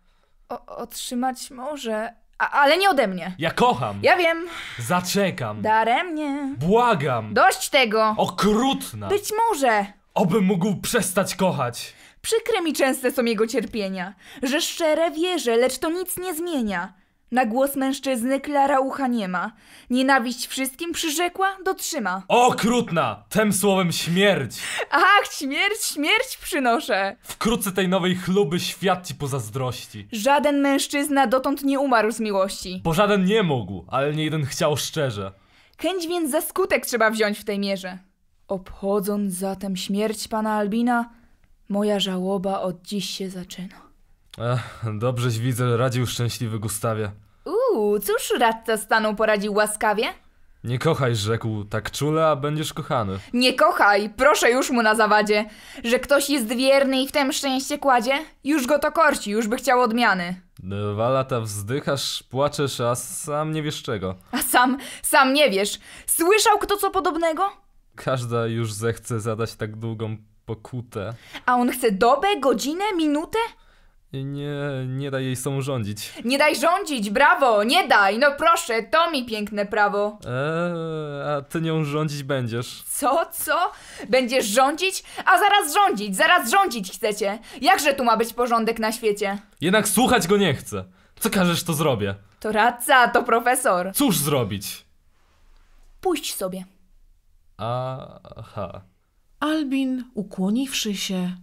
O, otrzymać może, a, ale nie ode mnie. Ja kocham. Ja wiem. Zaczekam. Daremnie. Błagam. Dość tego. Okrutna. Być może. Oby mógł przestać kochać. Przykre mi częste są jego cierpienia, że szczere wierzę, lecz to nic nie zmienia. Na głos mężczyzny Klara ucha nie ma. Nienawiść wszystkim przyrzekła, dotrzyma. Okrutna! Tem słowem śmierć! Ach, śmierć, śmierć przynoszę! Wkrótce tej nowej chluby świat ci pozazdrości. Żaden mężczyzna dotąd nie umarł z miłości. Bo żaden nie mógł, ale nie jeden chciał szczerze. Chęć więc za skutek trzeba wziąć w tej mierze. Obchodząc zatem śmierć pana Albina, Moja żałoba od dziś się zaczyna. Ach, dobrześ widzę, radził szczęśliwy Gustawie. Uuu, cóż radca stanu poradził łaskawie? Nie kochaj, rzekł, tak czule, a będziesz kochany. Nie kochaj, proszę już mu na zawadzie. Że ktoś jest wierny i w tem szczęście kładzie? Już go to korci, już by chciał odmiany. Dwa lata wzdychasz, płaczesz, a sam nie wiesz czego. A sam, sam nie wiesz. Słyszał kto co podobnego? Każda już zechce zadać tak długą pokutę. A on chce dobę, godzinę, minutę? Nie, nie daj jej samorządzić. Nie daj rządzić, brawo, nie daj, no proszę, to mi piękne prawo. Eee, a ty nią rządzić będziesz. Co, co? Będziesz rządzić? A zaraz rządzić, zaraz rządzić chcecie. Jakże tu ma być porządek na świecie? Jednak słuchać go nie chcę. Co każesz, to zrobię. To radca, to profesor. Cóż zrobić? Pójść sobie. Aha. Albin, ukłoniwszy się,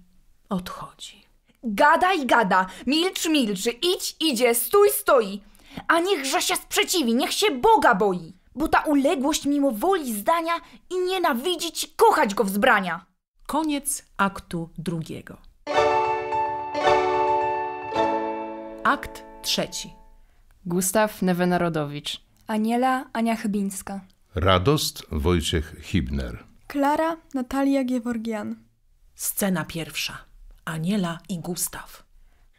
odchodzi. Gada i gada, milcz milczy, idź idzie, stój stoi. A niechże się sprzeciwi, niech się Boga boi, bo ta uległość mimo woli zdania i nienawidzić, kochać go wzbrania. Koniec aktu drugiego. Akt trzeci. Gustaw Newenarodowicz. Aniela Ania Chybińska. Radost Wojciech Hibner. Klara Natalia Gieworgian. Scena pierwsza. Aniela i Gustaw.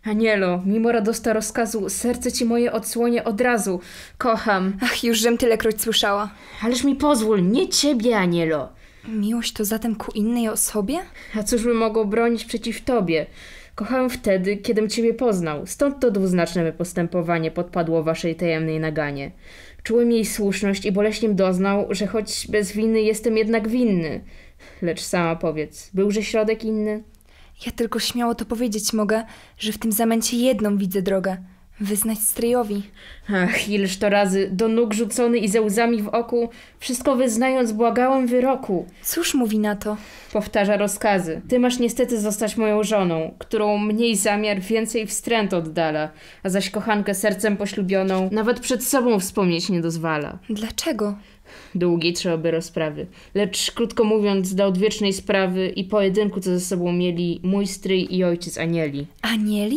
Anielo, mimo radosta rozkazu, serce ci moje odsłonie od razu. Kocham. Ach, już żem tylekroć słyszała. Ależ mi pozwól, nie ciebie, Anielo. Miłość to zatem ku innej osobie? A cóż by mogło bronić przeciw tobie? Kochałem wtedy, kiedym ciebie poznał, stąd to dwuznaczne postępowanie podpadło waszej tajemnej naganie. Czułem jej słuszność i boleśnie doznał, że choć bez winy jestem jednak winny. Lecz sama powiedz, byłże środek inny? Ja tylko śmiało to powiedzieć mogę, że w tym zamęcie jedną widzę drogę – Wyznać stryjowi. Ach, ileż to razy, do nóg rzucony i ze łzami w oku, wszystko wyznając błagałem wyroku. Cóż mówi na to? Powtarza rozkazy. Ty masz niestety zostać moją żoną, którą mniej zamiar, więcej wstręt oddala, a zaś kochankę sercem poślubioną nawet przed sobą wspomnieć nie dozwala. Dlaczego? Długiej trzeba by rozprawy, lecz krótko mówiąc, do odwiecznej sprawy i pojedynku, co ze sobą mieli mój stryj i ojciec Anieli. Anieli?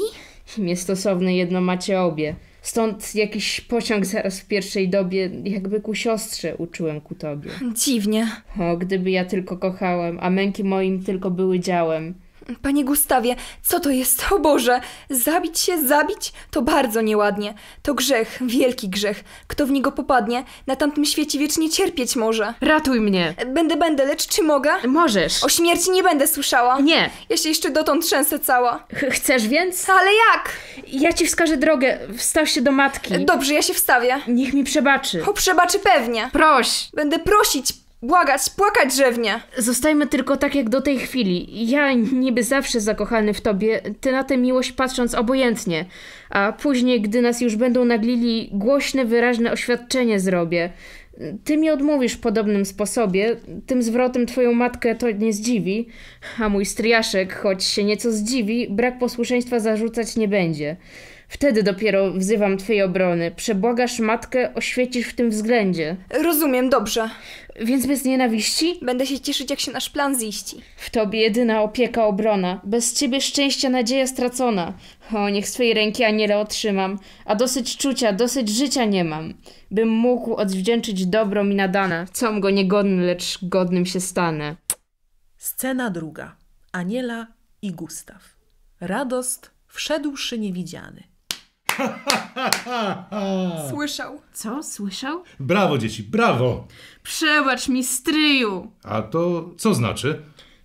Niestosowne jedno macie obie. Stąd jakiś pociąg zaraz w pierwszej dobie, jakby ku siostrze uczułem ku tobie. Dziwnie. O, gdyby ja tylko kochałem, a męki moim tylko były działem. Panie Gustawie, co to jest? O Boże! Zabić się, zabić? To bardzo nieładnie. To grzech, wielki grzech. Kto w niego popadnie, na tamtym świecie wiecznie cierpieć może. Ratuj mnie! Będę, będę, lecz czy mogę? Możesz! O śmierci nie będę słyszała. Nie! Ja się jeszcze dotąd trzęsę cała. Ch chcesz więc? Ale jak? Ja ci wskażę drogę. Wstaw się do matki. Dobrze, ja się wstawię. Niech mi przebaczy. O, przebaczy pewnie. Proś! Będę prosić, Błagać, płakać drzewnie! Zostajmy tylko tak jak do tej chwili. Ja niby zawsze zakochany w tobie, ty na tę miłość patrząc obojętnie. A później, gdy nas już będą naglili, głośne, wyraźne oświadczenie zrobię. Ty mi odmówisz w podobnym sposobie, tym zwrotem twoją matkę to nie zdziwi, a mój stryjaszek, choć się nieco zdziwi, brak posłuszeństwa zarzucać nie będzie. Wtedy dopiero wzywam twojej obrony. Przebłagasz matkę, oświecisz w tym względzie. Rozumiem, dobrze. Więc bez nienawiści? Będę się cieszyć, jak się nasz plan ziści. W tobie jedyna opieka, obrona. Bez ciebie szczęścia, nadzieja stracona. O, niech z twojej ręki aniele otrzymam, a dosyć czucia, dosyć życia nie mam, bym mógł odwdzięczyć dobro mi nadane. Com go niegodny, lecz godnym się stanę. Scena druga. Aniela i Gustaw. Radost wszedłszy niewidziany. Słyszał. Co? Słyszał? Brawo, dzieci, brawo! Przebacz mi, stryju! A to co znaczy?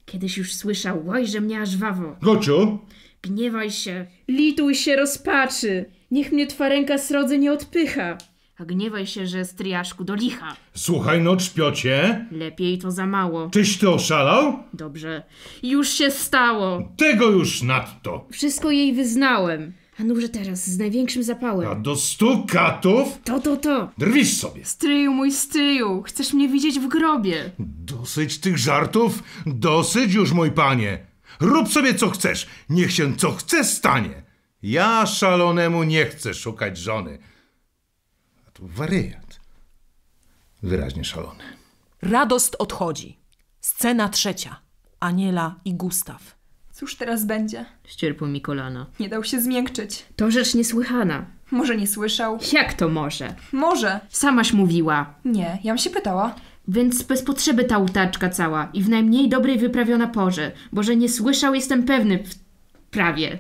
Kiedyś już słyszał, oj, że mnie aż wawo. Gociu! Gniewaj się. Lituj się rozpaczy. Niech mnie twa ręka srodze nie odpycha. A gniewaj się, że stryjaszku do licha. Słuchaj no, czpiocie. Lepiej to za mało. Czyś ty oszalał? Dobrze. Już się stało. Tego już nadto. Wszystko jej wyznałem. A nurze no teraz, z największym zapałem. A do stu katów? To, to, to. Drwisz sobie. Stryju, mój stryju, chcesz mnie widzieć w grobie. Dosyć tych żartów, dosyć już, mój panie. Rób sobie co chcesz, niech się co chce stanie. Ja szalonemu nie chcę szukać żony. A tu wariat. Wyraźnie szalony. Radost odchodzi. Scena trzecia. Aniela i Gustaw. Cóż teraz będzie? Ścierpły mi kolana. Nie dał się zmiękczyć. To rzecz niesłychana. Może nie słyszał? Jak to może? Może. Samaś mówiła. Nie, jam się pytała. Więc bez potrzeby ta utaczka cała i w najmniej dobrej wyprawiona porze, bo że nie słyszał, jestem pewny w... prawie.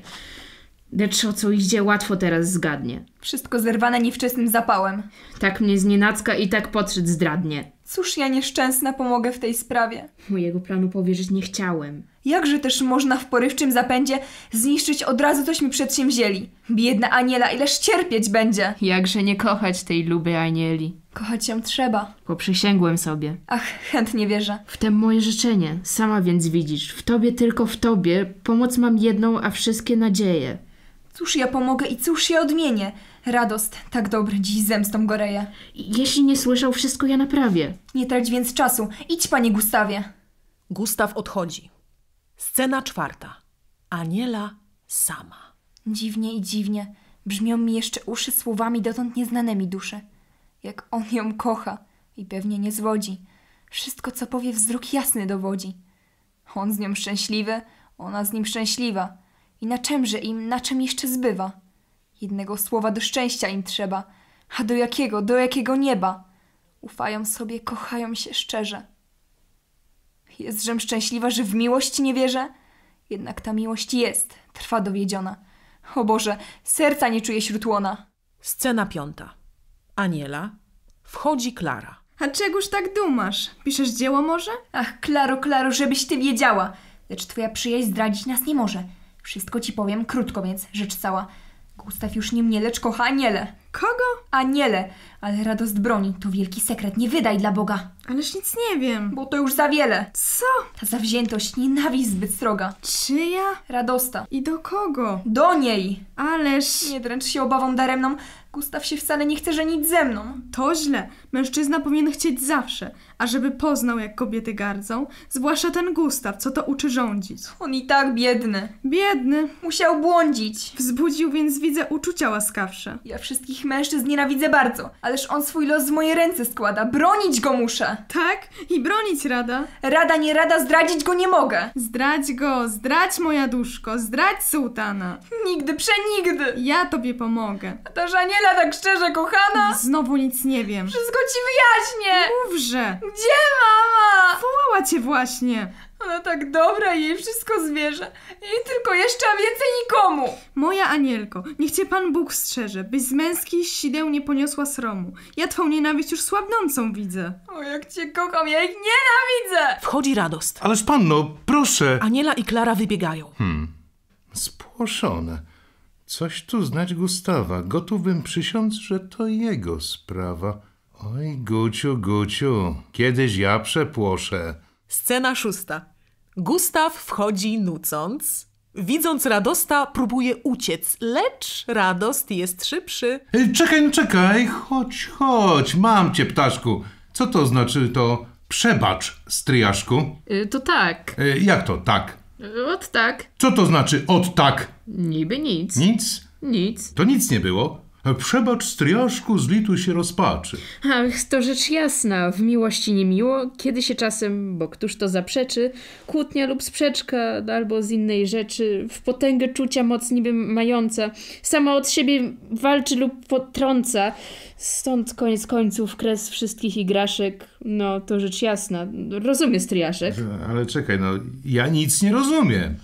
Lecz o co idzie, łatwo teraz zgadnie. Wszystko zerwane niewczesnym zapałem. Tak mnie znienacka i tak podszedł zdradnie. Cóż ja nieszczęsna pomogę w tej sprawie? Mojego planu powierzyć nie chciałem. Jakże też można w porywczym zapędzie zniszczyć od razu tośmy przedsięwzięli? Biedna Aniela, ileż cierpieć będzie? Jakże nie kochać tej luby Anieli. Kochać ją trzeba. Poprzysięgłem sobie. Ach, chętnie wierzę. W tem moje życzenie, sama więc widzisz, w tobie tylko w tobie, pomoc mam jedną, a wszystkie nadzieje. Cóż ja pomogę i cóż ja odmienię? Radost, tak dobry, dziś zemstą goreje. Jeśli nie słyszał, wszystko ja naprawię. Nie trać więc czasu. Idź, panie Gustawie. Gustaw odchodzi. Scena czwarta. Aniela sama. Dziwnie i dziwnie brzmią mi jeszcze uszy słowami dotąd nieznanymi duszy. Jak on ją kocha i pewnie nie zwodzi. Wszystko, co powie, wzrok jasny dowodzi. On z nią szczęśliwy, ona z nim szczęśliwa. I na czemże im, na czym jeszcze zbywa? Jednego słowa do szczęścia im trzeba. A do jakiego, do jakiego nieba? Ufają sobie, kochają się szczerze. Jest żem szczęśliwa, że w miłość nie wierzę? Jednak ta miłość jest, trwa dowiedziona. O Boże, serca nie czuję śród łona. Scena piąta. Aniela. Wchodzi Klara. A czegoż tak dumasz? Piszesz dzieło może? Ach, Klaro, Klaro, żebyś ty wiedziała. Lecz twoja przyjaźń zdradzić nas nie może. Wszystko ci powiem, krótko więc, rzecz cała. Gustaw już nie mnie, lecz kocha Aniele. Kogo? Aniele. Ale radość broni to wielki sekret, nie wydaj dla Boga. Ależ nic nie wiem. Bo to już za wiele. Co? Ta zawziętość, nienawiść zbyt sroga. Czyja? Radosta. I do kogo? Do niej. Ależ... Nie dręcz się obawą daremną, Gustaw się wcale nie chce żenić ze mną. To źle. Mężczyzna powinien chcieć zawsze, a żeby poznał, jak kobiety gardzą, zwłaszcza ten Gustaw, co to uczy rządzić. On i tak biedny. Biedny. Musiał błądzić. Wzbudził więc widzę uczucia łaskawsze. Ja wszystkich mężczyzn nienawidzę bardzo, ależ on swój los w moje ręce składa. Bronić go muszę. Tak? I bronić rada. Rada nie rada, zdradzić go nie mogę. Zdrać go, zdrać moja duszko, zdrać sułtana. Nigdy, przenigdy. Ja tobie pomogę. A ta Żaniela ja tak szczerze, kochana? Znowu nic nie wiem. Wszystko ci wyjaśnię! Mówże! Gdzie mama? Wołała cię właśnie. Ona tak dobra i jej wszystko zwierzę. I tylko jeszcze więcej nikomu. Moja Anielko, niech cię Pan Bóg strzeże, byś z męskiej sideł nie poniosła sromu. Ja twą nienawiść już słabnącą widzę. O, jak cię kocham, ja ich nienawidzę! Wchodzi radost. Ależ panno, proszę! Aniela i Klara wybiegają. Hmm, spłoszone. Coś tu znać Gustawa, gotówym przysiąc, że to jego sprawa. Oj, Guciu, Guciu, kiedyś ja przepłoszę. Scena szósta. Gustaw wchodzi nucąc. Widząc Radosta, próbuje uciec, lecz Radost jest szybszy. czekaj, no czekaj, chodź, chodź, mam cię, ptaszku. Co to znaczy to przebacz, stryjaszku? Y, to tak. Y, jak to tak? Od tak. Co to znaczy od tak? Niby nic. Nic? Nic. To nic nie było. Przebacz stryjaszku, zlituj się rozpaczy. Ach, to rzecz jasna. W miłości niemiło, kiedy się czasem, bo któż to zaprzeczy, kłótnia lub sprzeczka albo z innej rzeczy, w potęgę czucia moc niby mająca, sama od siebie walczy lub potrąca. Stąd koniec końców kres wszystkich igraszek. No, to rzecz jasna. Rozumiem stryjaszek. Ale czekaj, no ja nic nie rozumiem.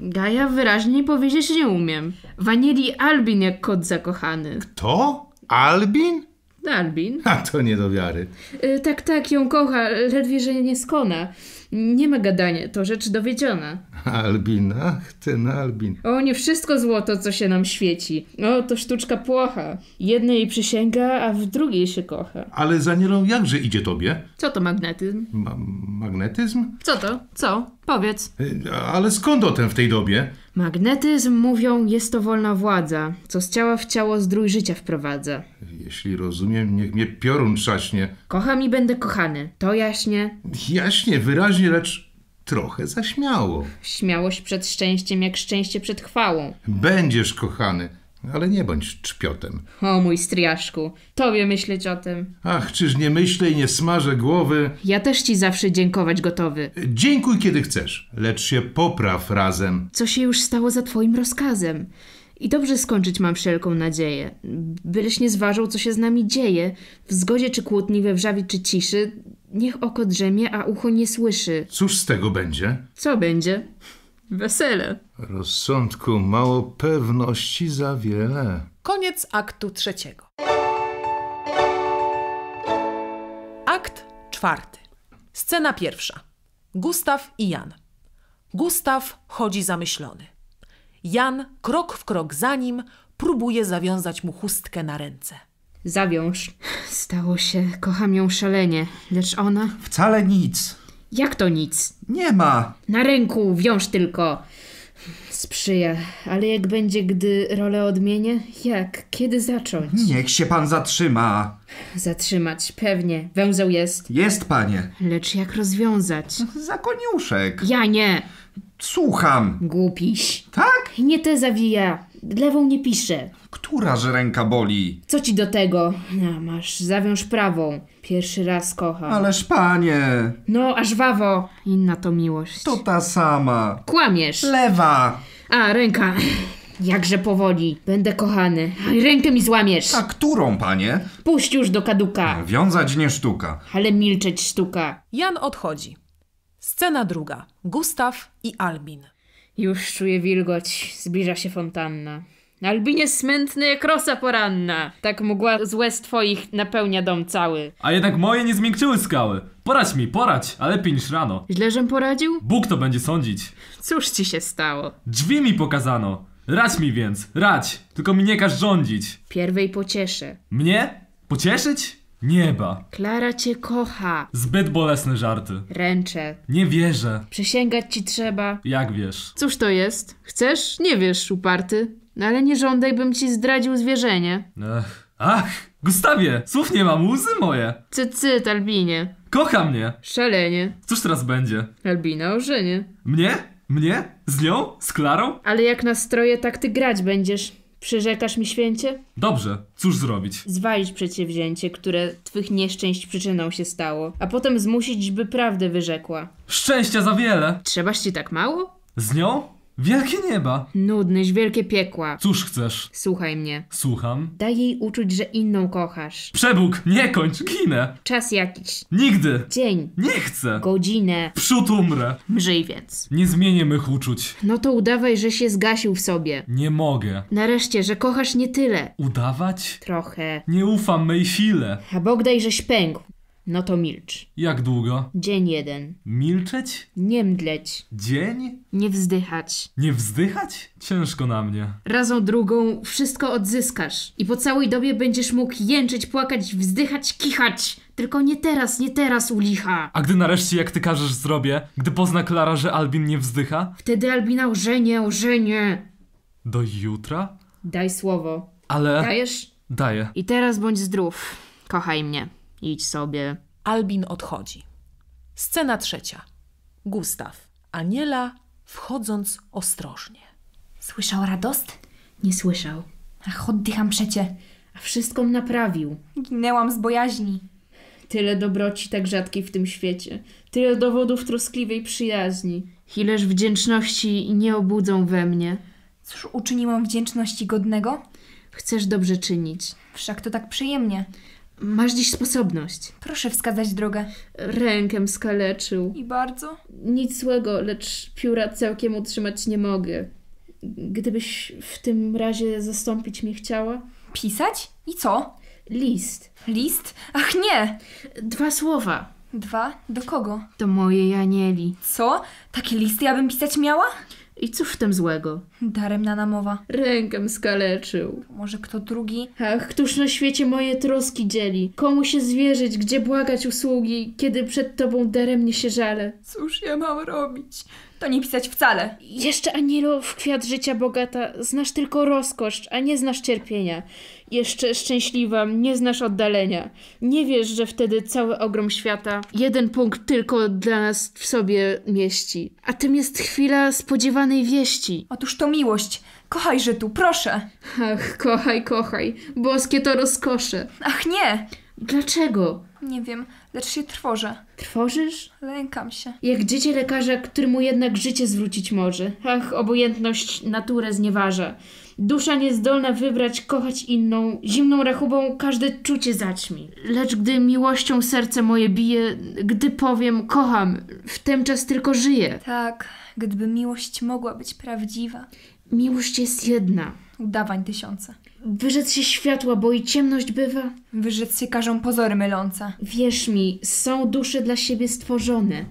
Gaja wyraźnie powiedzieć nie umiem. Wanili Albin jak kot zakochany. Kto? Albin? Albin. A to nie do wiary. Y, tak, tak, ją kocha, ledwie że nie skona. Nie ma gadania, to rzecz dowiedziona. Albin, ach ten Albin. O, nie wszystko złoto, co się nam świeci. O, to sztuczka płocha. Jednej przysięga, a w drugiej się kocha. Ale za nią jakże idzie tobie? Co to magnetyzm? Ma magnetyzm? Co to? Co? Powiedz. Y, ale skąd o tym w tej dobie? Magnetyzm, mówią, jest to wolna władza, co z ciała w ciało zdrój życia wprowadza. Jeśli rozumiem, niech mnie piorun trzaśnie. Kocham i będę kochany, to jaśnie. Jaśnie, wyraźnie, lecz trochę zaśmiało. Śmiałość przed szczęściem, jak szczęście przed chwałą. Będziesz kochany. Ale nie bądź czpiotem. O mój stryjaszku, tobie myśleć o tym. Ach, czyż nie myślę i nie smażę głowy. Ja też ci zawsze dziękować gotowy. Dziękuj kiedy chcesz, lecz się popraw razem. Co się już stało za twoim rozkazem? I dobrze skończyć mam wszelką nadzieję. Byleś nie zważał, co się z nami dzieje. W zgodzie czy kłótni, we wrzawi czy ciszy, niech oko drzemie, a ucho nie słyszy. Cóż z tego będzie? Co będzie? Wesele. Rozsądku mało pewności za wiele. Koniec aktu trzeciego. Akt czwarty. Scena pierwsza. Gustaw i Jan. Gustaw chodzi zamyślony. Jan krok w krok za nim próbuje zawiązać mu chustkę na ręce. Zawiąż. Stało się, kocham ją szalenie, lecz ona. Wcale nic. Jak to nic? Nie ma. Na ręku wiąż tylko. Sprzyja, ale jak będzie, gdy rolę odmienię? Jak? Kiedy zacząć? Niech się pan zatrzyma. Zatrzymać, pewnie. Węzeł jest. Jest, panie. Lecz jak rozwiązać? Za koniuszek. Ja nie. Słucham. Głupiś. Tak? Nie te zawija. Lewą nie piszę. Któraż ręka boli? Co ci do tego? No, masz, zawiąż prawą. Pierwszy raz kocham. Ależ panie! No, aż wawo. Inna to miłość. To ta sama. Kłamiesz. Lewa! A, ręka. Jakże powoli. Będę kochany. rękę mi złamiesz. A którą, panie? Puść już do kaduka. Wiązać nie sztuka. Ale milczeć sztuka. Jan odchodzi. Scena druga. Gustaw i Albin. Już czuję wilgoć, zbliża się fontanna. Albinie smętny jak rosa poranna. Tak mgła z łez twoich napełnia dom cały. A jednak moje nie zmiękczyły skały. Poradź mi, poradź, ale lepiej niż rano. Źle, żem poradził? Bóg to będzie sądzić. Cóż ci się stało? Drzwi mi pokazano. Radź mi więc, radź, tylko mi nie każ rządzić. Pierwej pocieszę. Mnie? Pocieszyć? Nieba. Klara cię kocha. Zbyt bolesne żarty. Ręczę. Nie wierzę. Przysięgać ci trzeba. Jak wiesz? Cóż to jest? Chcesz? Nie wiesz, uparty. No ale nie żądaj, bym ci zdradził zwierzenie. Ach, ach! Gustawie, słów nie mam, łzy moje. Cycyt, Albinie. Kocha mnie. Szalenie. Cóż teraz będzie? Albina ożenie. Mnie? Mnie? Z nią? Z Klarą? Ale jak nastroje, tak ty grać będziesz. Przyrzekasz mi święcie? Dobrze, cóż zrobić? Zwalić przedsięwzięcie, które twych nieszczęść przyczyną się stało, a potem zmusić, by prawdę wyrzekła. Szczęścia za wiele! Trzebaś ci tak mało? Z nią? Wielkie nieba! Nudnyś, wielkie piekła. Cóż chcesz? Słuchaj mnie. Słucham. Daj jej uczuć, że inną kochasz. Przebóg, nie kończ, ginę! Czas jakiś. Nigdy! Dzień. Nie chcę! Godzinę. Przód umrę! Mrzyj więc. Nie zmienię mych uczuć. No to udawaj, że się zgasił w sobie. Nie mogę. Nareszcie, że kochasz nie tyle. Udawać? Trochę. Nie ufam mej sile. A Bogdaj, żeś pękł. No to milcz. Jak długo? Dzień jeden. Milczeć? Nie mdleć. Dzień? Nie wzdychać. Nie wzdychać? Ciężko na mnie. Razą drugą wszystko odzyskasz i po całej dobie będziesz mógł jęczeć, płakać, wzdychać, kichać. Tylko nie teraz, nie teraz, ulicha. A gdy nareszcie, jak ty każesz, zrobię, gdy pozna Klara, że Albin nie wzdycha? Wtedy Albina ożenię, ożenię. Do jutra? Daj słowo. Ale... Dajesz? Daję. I teraz bądź zdrów. Kochaj mnie. Idź sobie. Albin odchodzi. Scena trzecia. Gustaw. Aniela wchodząc ostrożnie. Słyszał radost? Nie słyszał. Ach, oddycham przecie. A wszystko naprawił. Ginęłam z bojaźni. Tyle dobroci tak rzadkiej w tym świecie. Tyle dowodów troskliwej przyjaźni. Ileż wdzięczności nie obudzą we mnie. Cóż uczyniłam wdzięczności godnego? Chcesz dobrze czynić. Wszak to tak przyjemnie. Masz dziś sposobność. Proszę wskazać drogę. Rękę skaleczył. I bardzo? Nic złego, lecz pióra całkiem utrzymać nie mogę. Gdybyś w tym razie zastąpić mnie chciała? Pisać? I co? List. List? Ach nie! Dwa słowa. Dwa? Do kogo? Do mojej Anieli. Co? Takie listy ja bym pisać miała? I cóż w tym złego? Daremna namowa. Rękę skaleczył. Może kto drugi? Ach, któż na świecie moje troski dzieli? Komu się zwierzyć, gdzie błagać usługi, kiedy przed tobą daremnie się żale? Cóż ja mam robić? to nie pisać wcale. Jeszcze Anielo w kwiat życia bogata, znasz tylko rozkosz, a nie znasz cierpienia. Jeszcze szczęśliwa, nie znasz oddalenia. Nie wiesz, że wtedy cały ogrom świata jeden punkt tylko dla nas w sobie mieści. A tym jest chwila spodziewanej wieści. Otóż to miłość. Kochajże tu, proszę. Ach, kochaj, kochaj. Boskie to rozkosze. Ach nie! Dlaczego? Nie wiem, lecz się trwożę. Trwożysz? Lękam się. Jak dziecię lekarza, któremu jednak życie zwrócić może. Ach, obojętność naturę znieważa. Dusza niezdolna wybrać, kochać inną, zimną rachubą każde czucie zaćmi. Lecz gdy miłością serce moje bije, gdy powiem kocham, w ten czas tylko żyję. Tak, gdyby miłość mogła być prawdziwa. Miłość jest jedna. Udawań tysiące. Wyrzec się światła, bo i ciemność bywa. Wyrzec się każą pozory mylące. Wierz mi, są dusze dla siebie stworzone.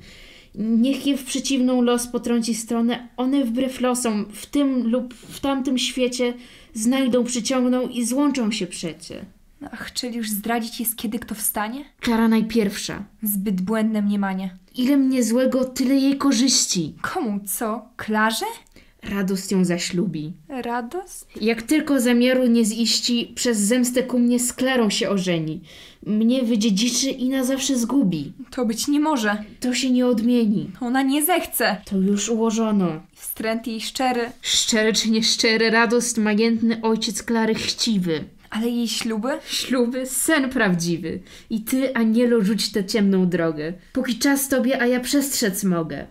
Niech je w przeciwną los potrąci stronę, one wbrew losom, w tym lub w tamtym świecie, znajdą, przyciągną i złączą się przecie. Ach, czyli już zdradzić jest kiedy kto wstanie? Klara najpierwsza. Zbyt błędne mniemanie. Ile mnie złego, tyle jej korzyści. Komu co? Klarze? radość ją zaślubi. Radost? Jak tylko zamiaru nie ziści, przez zemstę ku mnie z Klarą się ożeni. Mnie wydziedziczy i na zawsze zgubi. To być nie może. To się nie odmieni. Ona nie zechce. To już ułożono. Wstręt jej szczery. Szczery czy nieszczery, Radost, majętny ojciec Klary chciwy. Ale jej śluby? Śluby, sen prawdziwy. I ty, anielu, rzuć tę ciemną drogę. Póki czas tobie, a ja przestrzec mogę.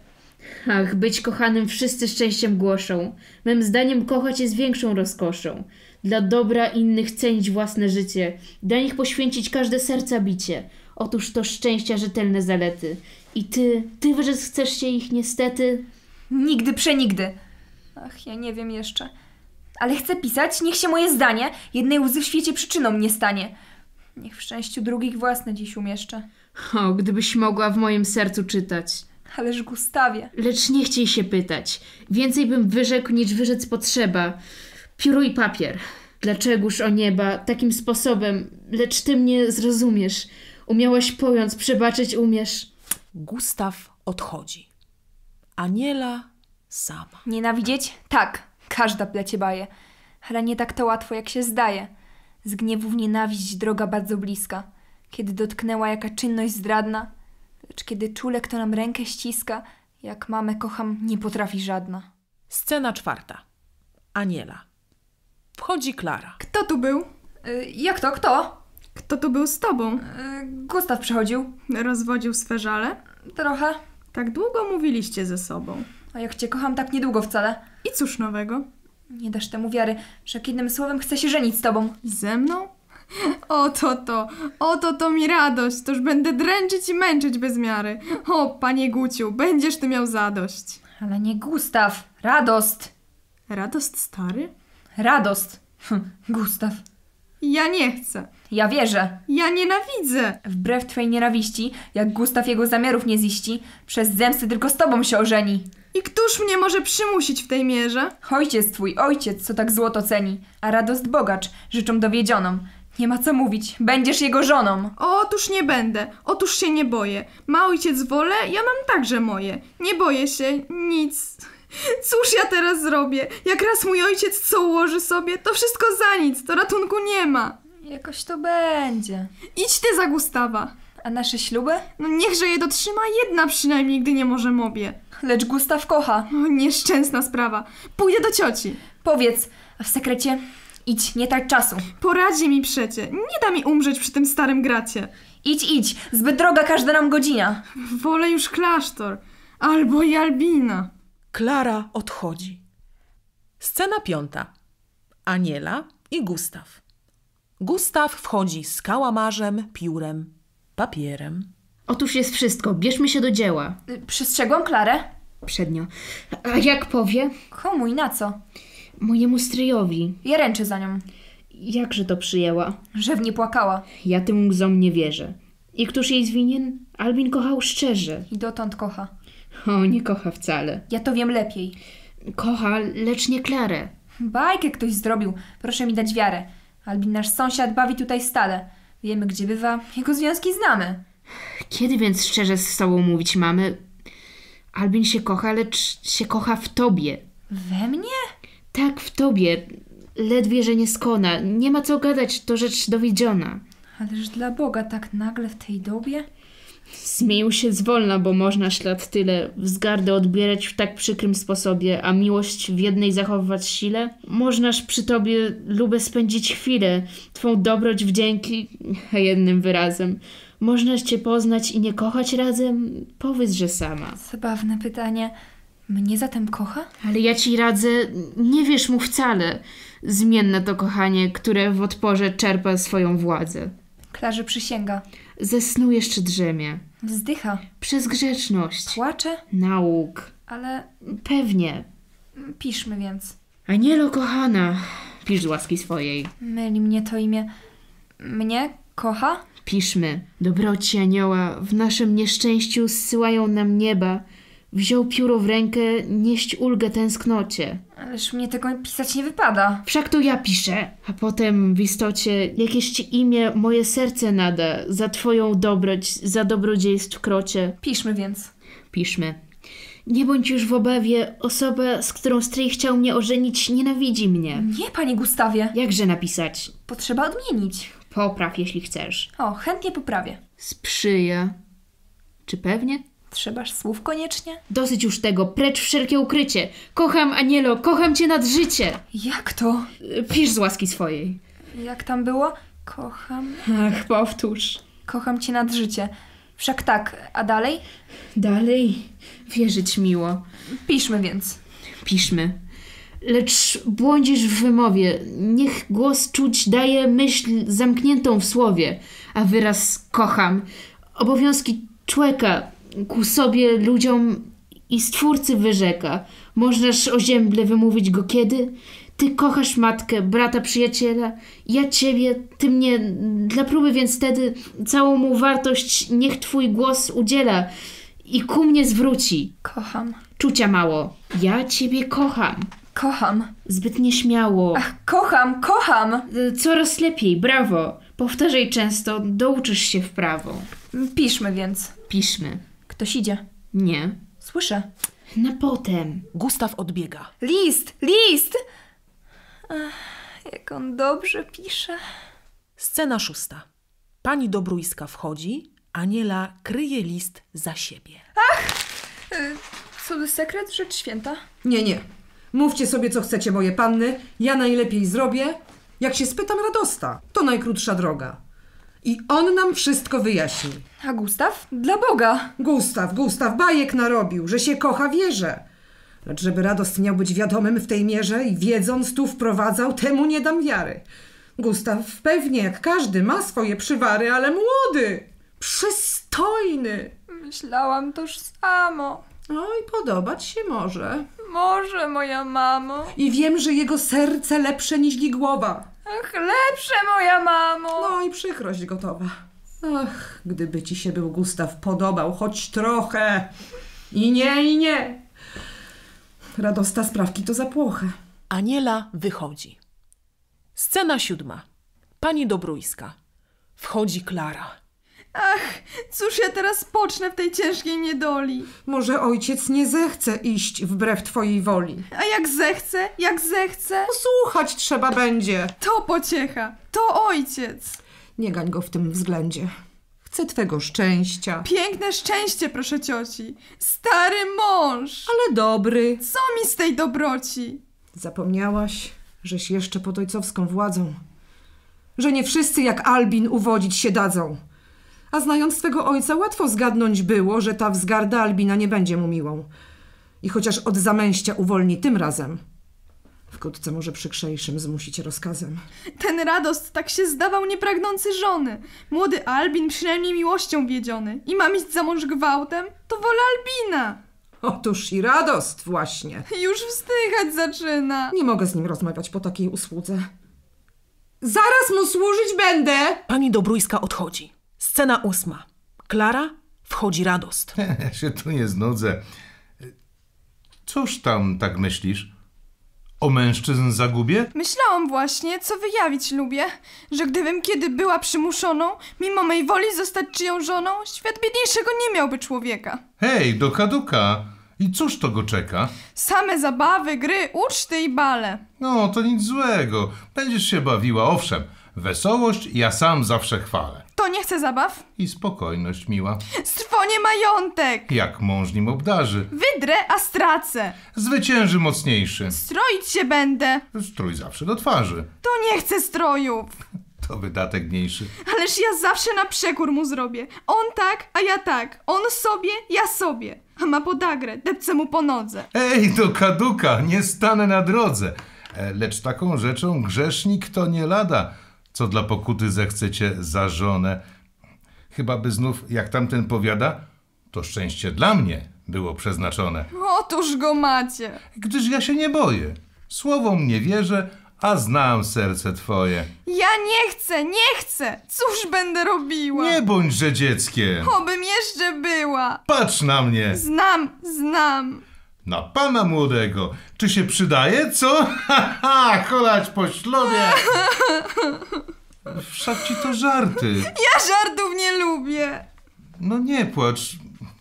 Ach, być kochanym wszyscy szczęściem głoszą. Mym zdaniem kochać jest większą rozkoszą. Dla dobra innych cenić własne życie, dla nich poświęcić każde serca bicie. Otóż to szczęścia rzetelne zalety. I ty, ty, wreszcie chcesz się ich niestety... Nigdy, przenigdy. Ach, ja nie wiem jeszcze. Ale chcę pisać, niech się moje zdanie jednej łzy w świecie przyczyną nie stanie. Niech w szczęściu drugich własne dziś umieszczę. O, gdybyś mogła w moim sercu czytać. Ależ Gustawie. Lecz nie chciej się pytać. Więcej bym wyrzekł, niż wyrzec potrzeba. Pióro i papier. Dlaczegoż o nieba, takim sposobem, lecz ty mnie zrozumiesz. Umiałaś pojąć, przebaczyć umiesz. Gustaw odchodzi. Aniela sama. Nienawidzieć? Tak, każda plecie baje. Ale nie tak to łatwo, jak się zdaje. Z gniewu w nienawiść droga bardzo bliska. Kiedy dotknęła jaka czynność zdradna, lecz kiedy czule kto nam rękę ściska, jak mamę kocham, nie potrafi żadna. Scena czwarta. Aniela. Wchodzi Klara. Kto tu był? Y, jak to? Kto? Kto tu był z tobą? Y, Gustaw przychodził. Rozwodził swe żale? Trochę. Tak długo mówiliście ze sobą. A jak cię kocham, tak niedługo wcale. I cóż nowego? Nie dasz temu wiary, że jednym słowem chcę się żenić z tobą. ze mną? Oto to, oto to mi radość, toż będę dręczyć i męczyć bez miary. O, panie Guciu, będziesz ty miał zadość. Ale nie Gustaw, radost. Radost stary? Radost. Hm, Gustaw. Ja nie chcę. Ja wierzę. Ja nienawidzę. Wbrew twojej nienawiści, jak Gustaw jego zamiarów nie ziści, przez zemsty tylko z tobą się ożeni. I któż mnie może przymusić w tej mierze? Ojciec twój, ojciec, co tak złoto ceni, a radość bogacz, rzeczą dowiedzioną. Nie ma co mówić, będziesz jego żoną. Otóż nie będę, otóż się nie boję. Ma ojciec wolę, ja mam także moje. Nie boję się, nic. Cóż ja teraz zrobię? Jak raz mój ojciec co ułoży sobie, to wszystko za nic, to ratunku nie ma. Jakoś to będzie. Idź ty za Gustawa. A nasze śluby? No niechże je dotrzyma jedna przynajmniej, gdy nie może mobie. Lecz Gustaw kocha. O, nieszczęsna sprawa. Pójdę do cioci. Powiedz, a w sekrecie Idź, nie trać czasu. Poradzi mi przecie. Nie da mi umrzeć przy tym starym gracie. Idź, idź. Zbyt droga każda nam godzina. Wolę już klasztor. Albo i Albina. Klara odchodzi. Scena piąta. Aniela i Gustaw. Gustaw wchodzi z kałamarzem, piórem, papierem. Otóż jest wszystko. Bierzmy się do dzieła. Y, przestrzegłam Klarę? Przednio. A jak powie? Komu i na co? Mojemu stryjowi. Ja ręczę za nią. Jakże to przyjęła? Że w nie płakała. Ja tym łzom nie wierzę. I któż jej zwinien? Albin kochał szczerze. I dotąd kocha. O, nie kocha wcale. Ja to wiem lepiej. Kocha, lecz nie Klarę. Bajkę ktoś zrobił. Proszę mi dać wiarę. Albin nasz sąsiad bawi tutaj stale. Wiemy, gdzie bywa. Jego związki znamy. Kiedy więc szczerze z sobą mówić mamy? Albin się kocha, lecz się kocha w tobie. We mnie? tak w tobie, ledwie że nie skona. Nie ma co gadać, to rzecz dowiedziona. Ależ dla Boga tak nagle w tej dobie? Zmienił się zwolna, bo można ślad tyle, wzgardę odbierać w tak przykrym sposobie, a miłość w jednej zachowywać sile? Możnaż przy tobie lubę spędzić chwilę, twą dobroć wdzięki, jednym wyrazem. Możnaż cię poznać i nie kochać razem? Powiedz, że sama. Zabawne pytanie. Mnie zatem kocha? Ale ja ci radzę, nie wierz mu wcale. Zmienne to kochanie, które w odporze czerpa swoją władzę. Klarze przysięga. Ze snu jeszcze drzemie. Wzdycha. Przez grzeczność. Płacze? Nauk. Ale... Pewnie. Piszmy więc. Anielo kochana, pisz z łaski swojej. Myli mnie to imię. Mnie kocha? Piszmy. Dobroci anioła w naszym nieszczęściu zsyłają nam nieba Wziął pióro w rękę, nieść ulgę tęsknocie. Ależ mnie tego pisać nie wypada. Wszak to ja piszę. A potem w istocie jakieś ci imię moje serce nada za twoją dobroć, za dobrodziejstw krocie. Piszmy więc. Piszmy. Nie bądź już w obawie, osoba, z którą stryj chciał mnie ożenić, nienawidzi mnie. Nie, panie Gustawie. Jakże napisać? Potrzeba odmienić. Popraw, jeśli chcesz. O, chętnie poprawię. Sprzyja. Czy pewnie? Trzebaż słów koniecznie? Dosyć już tego, precz wszelkie ukrycie. Kocham, Anielo, kocham cię nad życie. Jak to? Pisz z łaski swojej. Jak tam było? Kocham. Ach, powtórz. Kocham cię nad życie. Wszak tak, a dalej? Dalej? Wierzyć miło. Piszmy więc. Piszmy. Lecz błądzisz w wymowie. Niech głos czuć daje myśl zamkniętą w słowie, a wyraz kocham. Obowiązki człowieka ku sobie, ludziom i stwórcy wyrzeka. Możesz ozięble wymówić go kiedy? Ty kochasz matkę, brata, przyjaciela, ja ciebie, ty mnie, dla próby więc wtedy całą mu wartość niech twój głos udziela i ku mnie zwróci. Kocham. Czucia mało. Ja ciebie kocham. Kocham. Zbyt nieśmiało. Ach, kocham, kocham. Y, coraz lepiej, brawo. Powtarzaj często, douczysz się w prawo. Piszmy więc. Piszmy. Ktoś idzie. Nie. Słyszę. Na no potem. Gustaw odbiega. List! List! Ach, jak on dobrze pisze. Scena szósta. Pani Dobrujska wchodzi, Aniela kryje list za siebie. Ach! Cudy sekret, rzecz święta. Nie, nie. Mówcie sobie, co chcecie, moje panny. Ja najlepiej zrobię. Jak się spytam, radosta. To najkrótsza droga. I on nam wszystko wyjaśni. A Gustaw? Dla Boga! Gustaw, Gustaw, bajek narobił, że się kocha, wierzę. Lecz żeby Radost miał być wiadomym w tej mierze i wiedząc tu wprowadzał, temu nie dam wiary. Gustaw pewnie jak każdy ma swoje przywary, ale młody, przystojny. Myślałam toż samo. Oj, podobać się może. Może, moja mamo. I wiem, że jego serce lepsze niż głowa. Ach, lepsze moja mamo! No i przykrość gotowa. Ach, gdyby ci się był Gustaw podobał, choć trochę. I nie, i nie. Radosta sprawki to zapłochę. Aniela wychodzi. Scena siódma. Pani Dobrujska. Wchodzi Klara. Ach, cóż ja teraz pocznę w tej ciężkiej niedoli? Może ojciec nie zechce iść wbrew twojej woli. A jak zechce? Jak zechce? Posłuchać trzeba będzie. To pociecha. To ojciec. Nie gań go w tym względzie. Chcę twego szczęścia. Piękne szczęście, proszę cioci. Stary mąż. Ale dobry. Co mi z tej dobroci? Zapomniałaś, żeś jeszcze pod ojcowską władzą. Że nie wszyscy jak Albin uwodzić się dadzą a znając swego ojca łatwo zgadnąć było, że ta wzgarda Albina nie będzie mu miłą. I chociaż od zamęścia uwolni tym razem, wkrótce może przykrzejszym zmusić rozkazem. Ten radost tak się zdawał niepragnący żony. Młody Albin przynajmniej miłością wiedziony. I mam iść za mąż gwałtem? To wola Albina! Otóż i radost właśnie. Już wstychać zaczyna. Nie mogę z nim rozmawiać po takiej usłudze. Zaraz mu służyć będę! Pani Dobrójska odchodzi. Scena ósma. Klara wchodzi radost. Ja się tu nie znudzę. Cóż tam tak myślisz? O mężczyzn zagubie? Myślałam właśnie, co wyjawić lubię, że gdybym kiedy była przymuszoną, mimo mej woli zostać czyją żoną, świat biedniejszego nie miałby człowieka. Hej, do kaduka! I cóż to go czeka? Same zabawy, gry, uczty i bale. No, to nic złego. Będziesz się bawiła, owszem. Wesołość ja sam zawsze chwalę. Kto nie chce zabaw? I spokojność miła. Strwonie majątek! Jak mąż nim obdarzy. Wydrę, a stracę. Zwycięży mocniejszy. Stroić się będę. Strój zawsze do twarzy. To nie chcę strojów. To wydatek mniejszy. Ależ ja zawsze na przekór mu zrobię. On tak, a ja tak. On sobie, ja sobie. A ma podagrę, depcę mu po nodze. Ej, do kaduka, nie stanę na drodze. E, lecz taką rzeczą grzesznik to nie lada co dla pokuty zechcecie za żonę. Chyba by znów, jak tamten powiada, to szczęście dla mnie było przeznaczone. Otóż go macie. Gdyż ja się nie boję. Słowom nie wierzę, a znam serce twoje. Ja nie chcę, nie chcę! Cóż będę robiła? Nie bądźże dzieckiem! Obym jeszcze była! Patrz na mnie! Znam, znam! Na pana młodego. Czy się przydaje, co? Ha, ha, cholać po ślubie. Wszak ci to żarty. Ja żartów nie lubię. No nie płacz,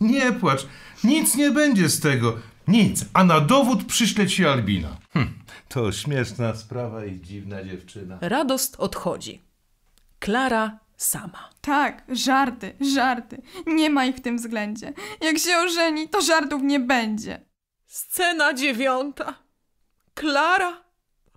nie płacz. Nic nie będzie z tego. Nic. A na dowód przyślę ci Albina. Hm, to śmieszna sprawa i dziwna dziewczyna. Radost odchodzi. Klara sama. Tak, żarty, żarty. Nie ma ich w tym względzie. Jak się ożeni, to żartów nie będzie. Scena dziewiąta. Klara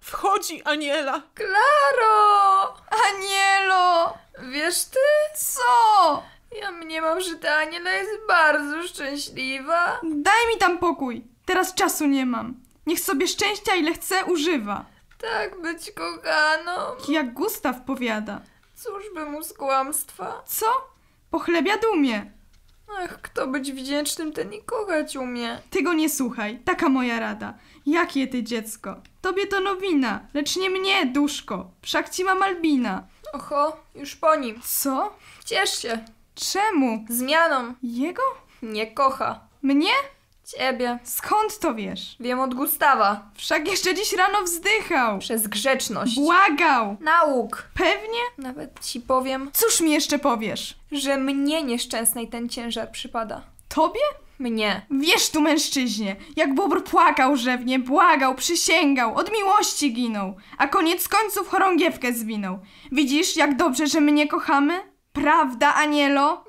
wchodzi Aniela. Klaro! Anielo! Wiesz ty? Co? Ja mniemam, że ta Aniela jest bardzo szczęśliwa. Daj mi tam pokój. Teraz czasu nie mam. Niech sobie szczęścia ile chce używa. Tak być kochaną. Jak Gustaw powiada. Cóż by mu z kłamstwa? Co? Pochlebia dumie. Ach, kto być wdzięcznym, ten i kochać umie. Ty go nie słuchaj, taka moja rada. Jakie ty dziecko? Tobie to nowina, lecz nie mnie, duszko. Wszak ci mam Albina. Oho, już po nim. Co? Ciesz się. Czemu? Zmianą. Jego? Nie kocha. Mnie? Ciebie. Skąd to wiesz? Wiem od Gustawa. Wszak jeszcze dziś rano wzdychał. Przez grzeczność. Błagał. Nauk. Pewnie? Nawet ci powiem. Cóż mi jeszcze powiesz? Że mnie nieszczęsnej ten ciężar przypada. Tobie? Mnie. Wiesz tu mężczyźnie, jak Bobr płakał rzewnie, błagał, przysięgał, od miłości ginął, a koniec końców chorągiewkę zwinął. Widzisz, jak dobrze, że mnie kochamy? Prawda, Anielo?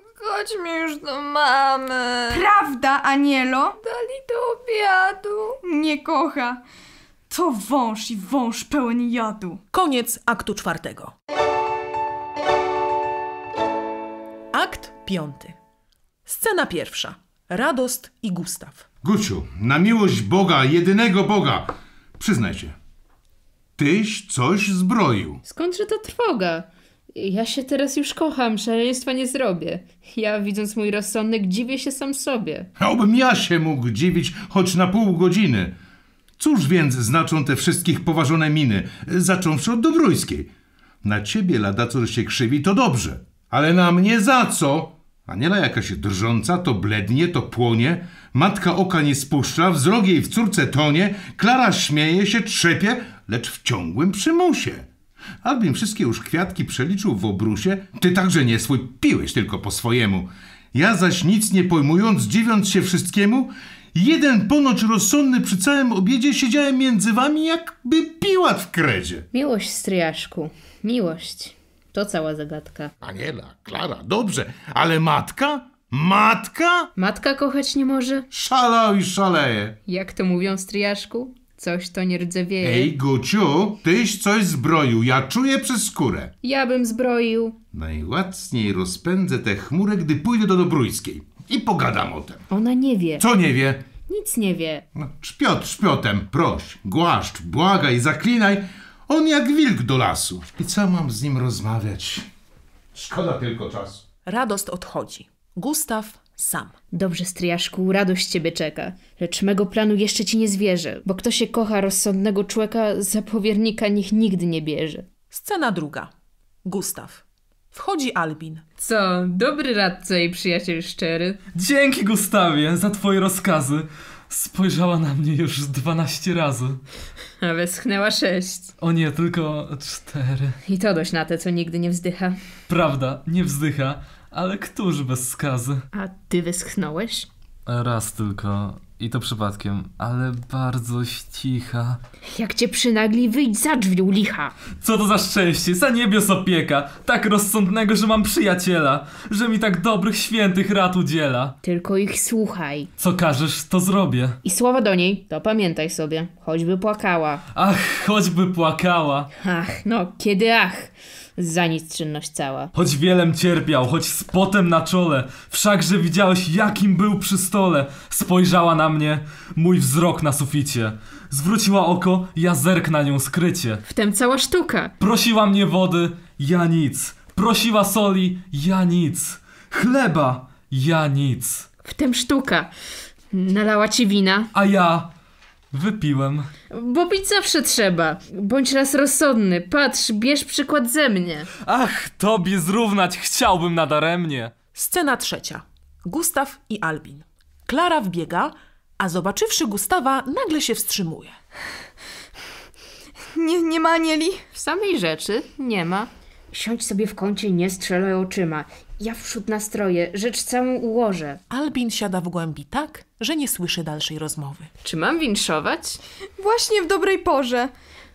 mi już do mamy. Prawda, Anielo? Dali do obiadu. Nie kocha. To wąż i wąż pełen jadu. Koniec aktu czwartego. Akt piąty. Scena pierwsza. Radost i Gustaw. Guciu, na miłość Boga, jedynego Boga, przyznaj się, tyś coś zbroił. Skądże ta trwoga? Ja się teraz już kocham, szaleństwa nie zrobię. Ja, widząc mój rozsądek, dziwię się sam sobie. Obym ja się mógł dziwić choć na pół godziny. Cóż więc znaczą te wszystkich poważone miny, zacząwszy od Dobrójskiej? Na ciebie lada, co się krzywi, to dobrze, ale na mnie za co? Aniela jakaś drżąca, to blednie, to płonie, matka oka nie spuszcza, wzrok jej w córce tonie, Klara śmieje się, trzepie, lecz w ciągłym przymusie. Albin wszystkie już kwiatki przeliczył w obrusie. Ty także nie swój, piłeś tylko po swojemu. Ja zaś nic nie pojmując, dziwiąc się wszystkiemu, jeden ponoć rozsądny przy całym obiedzie siedziałem między wami jakby piłat w kredzie. Miłość, stryjaszku, miłość. To cała zagadka. Aniela, Klara, dobrze, ale matka? Matka? Matka kochać nie może? Szalał i szaleje. Jak to mówią, stryjaszku? Coś to nie rdzewieje. Ej, Guciu, tyś coś zbroił, ja czuję przez skórę. Ja bym zbroił. Najłatwiej rozpędzę tę chmurę, gdy pójdę do Dobrójskiej i pogadam o tym. Ona nie wie. Co nie wie? Nic nie wie. No, Szpiot szpiotem, proś, głaszcz, błagaj, zaklinaj. On jak wilk do lasu. I co mam z nim rozmawiać? Szkoda tylko czasu. Radost odchodzi. Gustaw sam. Dobrze, stryjaszku, radość ciebie czeka. Lecz mego planu jeszcze ci nie zwierzę, bo kto się kocha rozsądnego człowieka, za powiernika niech nigdy nie bierze. Scena druga. Gustaw. Wchodzi Albin. Co, dobry radca i przyjaciel szczery. Dzięki, Gustawie, za twoje rozkazy. Spojrzała na mnie już dwanaście razy. A wyschnęła sześć. O nie, tylko cztery. I to dość na te, co nigdy nie wzdycha. Prawda, nie wzdycha. Ale któż bez skazy? A ty wyschnąłeś? Raz tylko. I to przypadkiem, ale bardzo cicha. Jak cię przynagli, wyjdź za drzwi, licha. Co to za szczęście, za niebios opieka. Tak rozsądnego, że mam przyjaciela, że mi tak dobrych, świętych rad udziela. Tylko ich słuchaj. Co każesz, to zrobię. I słowa do niej, to pamiętaj sobie, choćby płakała. Ach, choćby płakała. Ach, no, kiedy ach za nic czynność cała. Choć wielem cierpiał, choć z potem na czole, wszakże widziałeś jakim był przy stole. Spojrzała na mnie, mój wzrok na suficie. Zwróciła oko, ja zerk na nią skrycie. Wtem cała sztuka. Prosiła mnie wody, ja nic. Prosiła soli, ja nic. Chleba, ja nic. Wtem sztuka. Nalała ci wina. A ja Wypiłem. Bo pić zawsze trzeba. Bądź raz rozsądny. Patrz, bierz przykład ze mnie. Ach, tobie zrównać chciałbym nadaremnie. Scena trzecia. Gustaw i Albin. Klara wbiega, a zobaczywszy Gustawa, nagle się wstrzymuje. Nie, nie ma anieli? W samej rzeczy nie ma. Siądź sobie w kącie i nie strzelaj oczyma. Ja wśród nastroje, rzecz całą ułożę. Albin siada w głębi tak, że nie słyszy dalszej rozmowy. Czy mam winszować? Właśnie w dobrej porze.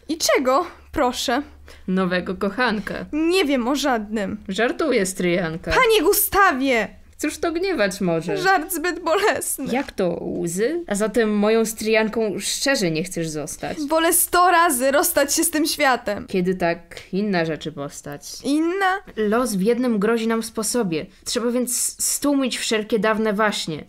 I czego, proszę? Nowego kochanka. Nie wiem o żadnym. Żartuję, stryjanka. Panie Gustawie! Cóż to gniewać może? Żart zbyt bolesny. Jak to łzy? A zatem moją stryjanką szczerze nie chcesz zostać. Wolę sto razy rozstać się z tym światem. Kiedy tak inna rzeczy postać. Inna? Los w jednym grozi nam sposobie. Trzeba więc stłumić wszelkie dawne waśnie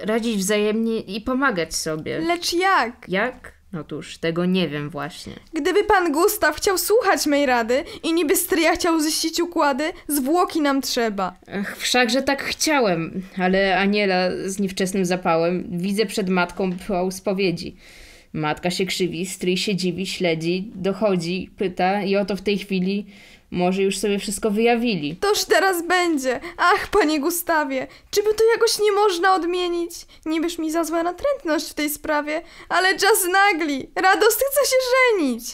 radzić wzajemnie i pomagać sobie. Lecz jak? Jak? Otóż tego nie wiem właśnie. Gdyby pan Gustaw chciał słuchać mej rady i niby stryja chciał ziścić układy, zwłoki nam trzeba. Ach, wszakże tak chciałem, ale Aniela z niewczesnym zapałem widzę przed matką po spowiedzi. Matka się krzywi, stryj się dziwi, śledzi, dochodzi, pyta i oto w tej chwili może już sobie wszystko wyjawili. Toż teraz będzie! Ach, panie Gustawie, czy by to jakoś nie można odmienić? Niebyś mi za zła natrętność w tej sprawie, ale czas nagli! Radost chce się żenić!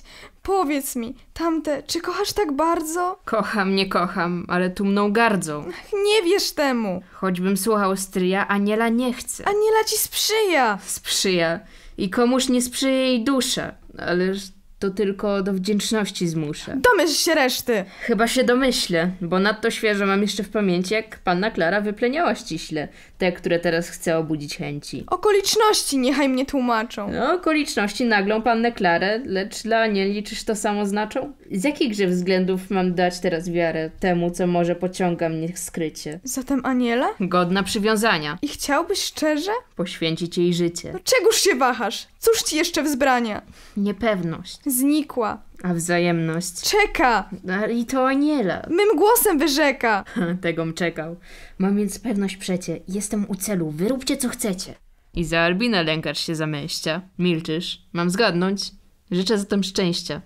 Powiedz mi, tamte, czy kochasz tak bardzo? Kocham, nie kocham, ale tu mną gardzą. Ach, nie wiesz temu! Choćbym słuchał stryja, Aniela nie chce. Aniela ci sprzyja! Sprzyja. I komuś nie sprzyja jej dusza. Ależ to tylko do wdzięczności zmuszę. Domyśl się reszty! Chyba się domyślę, bo nadto świeżo mam jeszcze w pamięci, jak panna Klara wypleniała ściśle te, które teraz chce obudzić chęci. Okoliczności niechaj mnie tłumaczą. No, okoliczności naglą pannę Klarę, lecz dla nie liczysz to samo znaczą? Z jakichże względów mam dać teraz wiarę temu, co może pociąga mnie skrycie? Zatem Aniela? Godna przywiązania. I chciałbyś szczerze? Poświęcić jej życie. No czegoż się wahasz? Cóż ci jeszcze wzbrania? Niepewność znikła. A wzajemność. Czeka! No, I to Aniela. Mym głosem wyrzeka. Tegom czekał. Mam więc pewność przecie. Jestem u celu. Wyróbcie co chcecie. I za Albina lękasz się zamęścia. Milczysz. Mam zgadnąć. Życzę zatem szczęścia.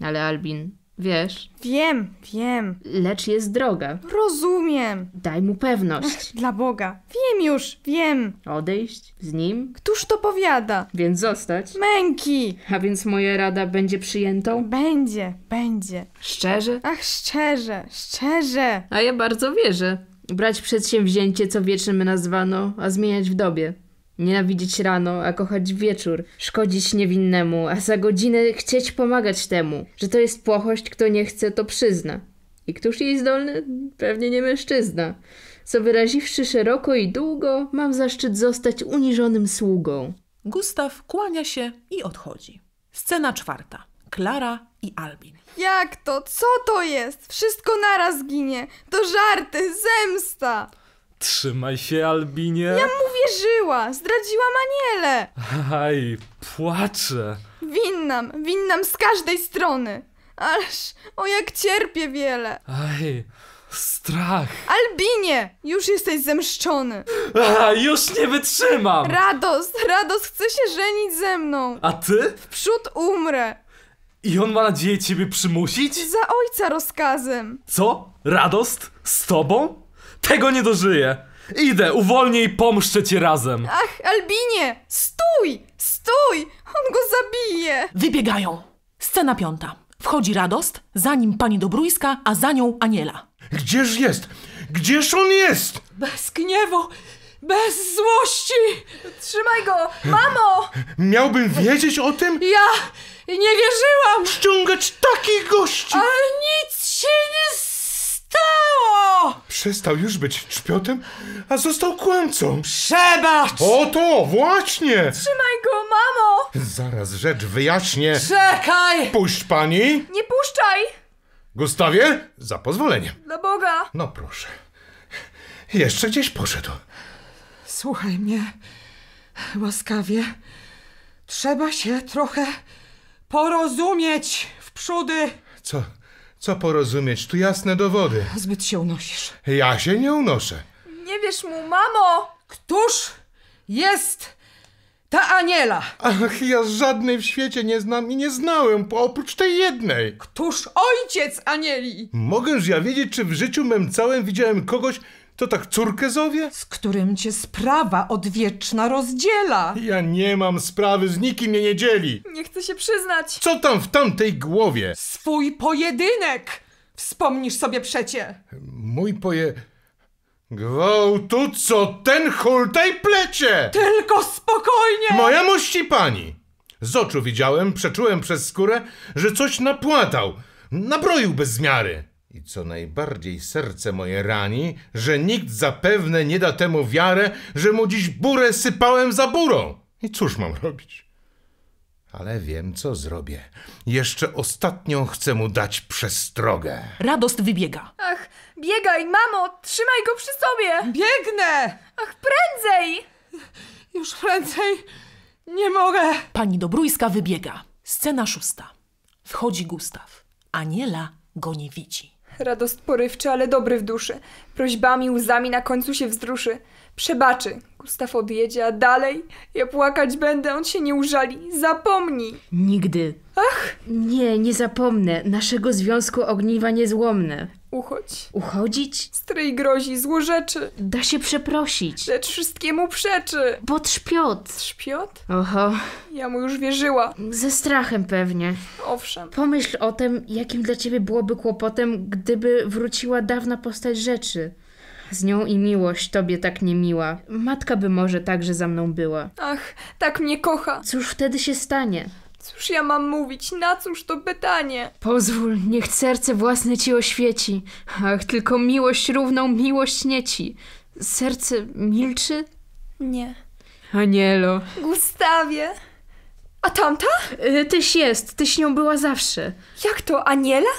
Ale Albin Wiesz? Wiem, wiem. Lecz jest droga. Rozumiem. Daj mu pewność. Dla Boga. Wiem już, wiem. Odejść z nim? Któż to powiada? Więc zostać. Męki. A więc moja rada będzie przyjętą? Będzie, będzie. Szczerze? Ach, szczerze, szczerze. A ja bardzo wierzę. Brać przedsięwzięcie, co wiecznym nazwano, a zmieniać w dobie. Nienawidzić rano, a kochać wieczór, szkodzić niewinnemu, a za godzinę chcieć pomagać temu, że to jest płochość, kto nie chce, to przyzna. I któż jej zdolny? Pewnie nie mężczyzna. Co wyraziwszy szeroko i długo, mam zaszczyt zostać uniżonym sługą. Gustaw kłania się i odchodzi. Scena czwarta. Klara i Albin. Jak to? Co to jest? Wszystko naraz ginie. To żarty, zemsta! Trzymaj się, Albinie. Ja mu wierzyła. Zdradziłam Anielę. Aj, płaczę. Winnam, winnam z każdej strony. Ależ, o jak cierpię wiele. Aj, strach. Albinie, już jesteś zemszczony. A, już nie wytrzymam. Rados, Rados chce się żenić ze mną. A ty? Wprzód umrę. I on ma nadzieję ciebie przymusić? Za ojca rozkazem. Co? Radost? Z tobą? Tego nie dożyję! Idę, uwolnię i pomszczę cię razem! Ach, Albinie! Stój! Stój! On go zabije! Wybiegają. Scena piąta. Wchodzi Radost, za nim pani Dobrujska, a za nią Aniela. Gdzież jest? Gdzież on jest? Bez gniewu! Bez złości! Trzymaj go! Mamo! Miałbym wiedzieć o tym? Ja nie wierzyłam! Ściągać takich gości! Ale nic się nie stało? Przestał już być czpiotem, a został kłamcą. Przebacz! Oto, właśnie! Trzymaj go, mamo! Zaraz rzecz wyjaśnię. Czekaj! Puść pani! Nie puszczaj! Gustawie, za pozwoleniem. Dla Boga! No proszę. Jeszcze gdzieś poszedł. Słuchaj mnie, łaskawie. Trzeba się trochę porozumieć w przódy. Co? Co porozumieć? Tu jasne dowody. Zbyt się unosisz. Ja się nie unoszę. Nie wiesz mu, mamo! Któż jest ta Aniela? Ach, ja żadnej w świecie nie znam i nie znałem, oprócz tej jednej. Któż ojciec Anieli? Mogęż ja wiedzieć, czy w życiu mym całym widziałem kogoś, to tak córkę zowie? Z którym cię sprawa odwieczna rozdziela. Ja nie mam sprawy, z nikim mnie nie dzieli. Nie chcę się przyznać. Co tam w tamtej głowie? Swój pojedynek! Wspomnisz sobie przecie. Mój poje... Gwałtu, co ten hultaj plecie! Tylko spokojnie! Moja mości pani! Z oczu widziałem, przeczułem przez skórę, że coś napłatał. Nabroił bez zmiary. I co najbardziej serce moje rani, że nikt zapewne nie da temu wiarę, że mu dziś burę sypałem za burą. I cóż mam robić? Ale wiem, co zrobię. Jeszcze ostatnią chcę mu dać przestrogę. Radost wybiega. Ach, biegaj, mamo! Trzymaj go przy sobie! Biegnę! Ach, prędzej! Już prędzej! Nie mogę! Pani Dobrójska wybiega. Scena szósta. Wchodzi Gustaw. Aniela go nie widzi. Radost porywczy, ale dobry w duszy. Prośbami, łzami na końcu się wzruszy. Przebaczy. Gustaw odjedzie, a dalej? Ja płakać będę, on się nie użali. Zapomnij! Nigdy. Ach! Nie, nie zapomnę. Naszego związku ogniwa niezłomne. Uchodź. Uchodzić? Stryj grozi, zło rzeczy. Da się przeprosić. Lecz wszystkiemu przeczy. Pod szpiot. Szpiot? Oho. Ja mu już wierzyła. Ze strachem pewnie. Owszem. Pomyśl o tym, jakim dla ciebie byłoby kłopotem, gdyby wróciła dawna postać rzeczy. Z nią i miłość tobie tak niemiła. Matka by może także za mną była. Ach, tak mnie kocha. Cóż wtedy się stanie? Cóż ja mam mówić? Na cóż to pytanie? Pozwól, niech serce własne ci oświeci. Ach, tylko miłość równą miłość nieci. Serce milczy? Nie. Anielo. Gustawie. A tamta? Y, tyś jest, tyś nią była zawsze. Jak to, Aniela?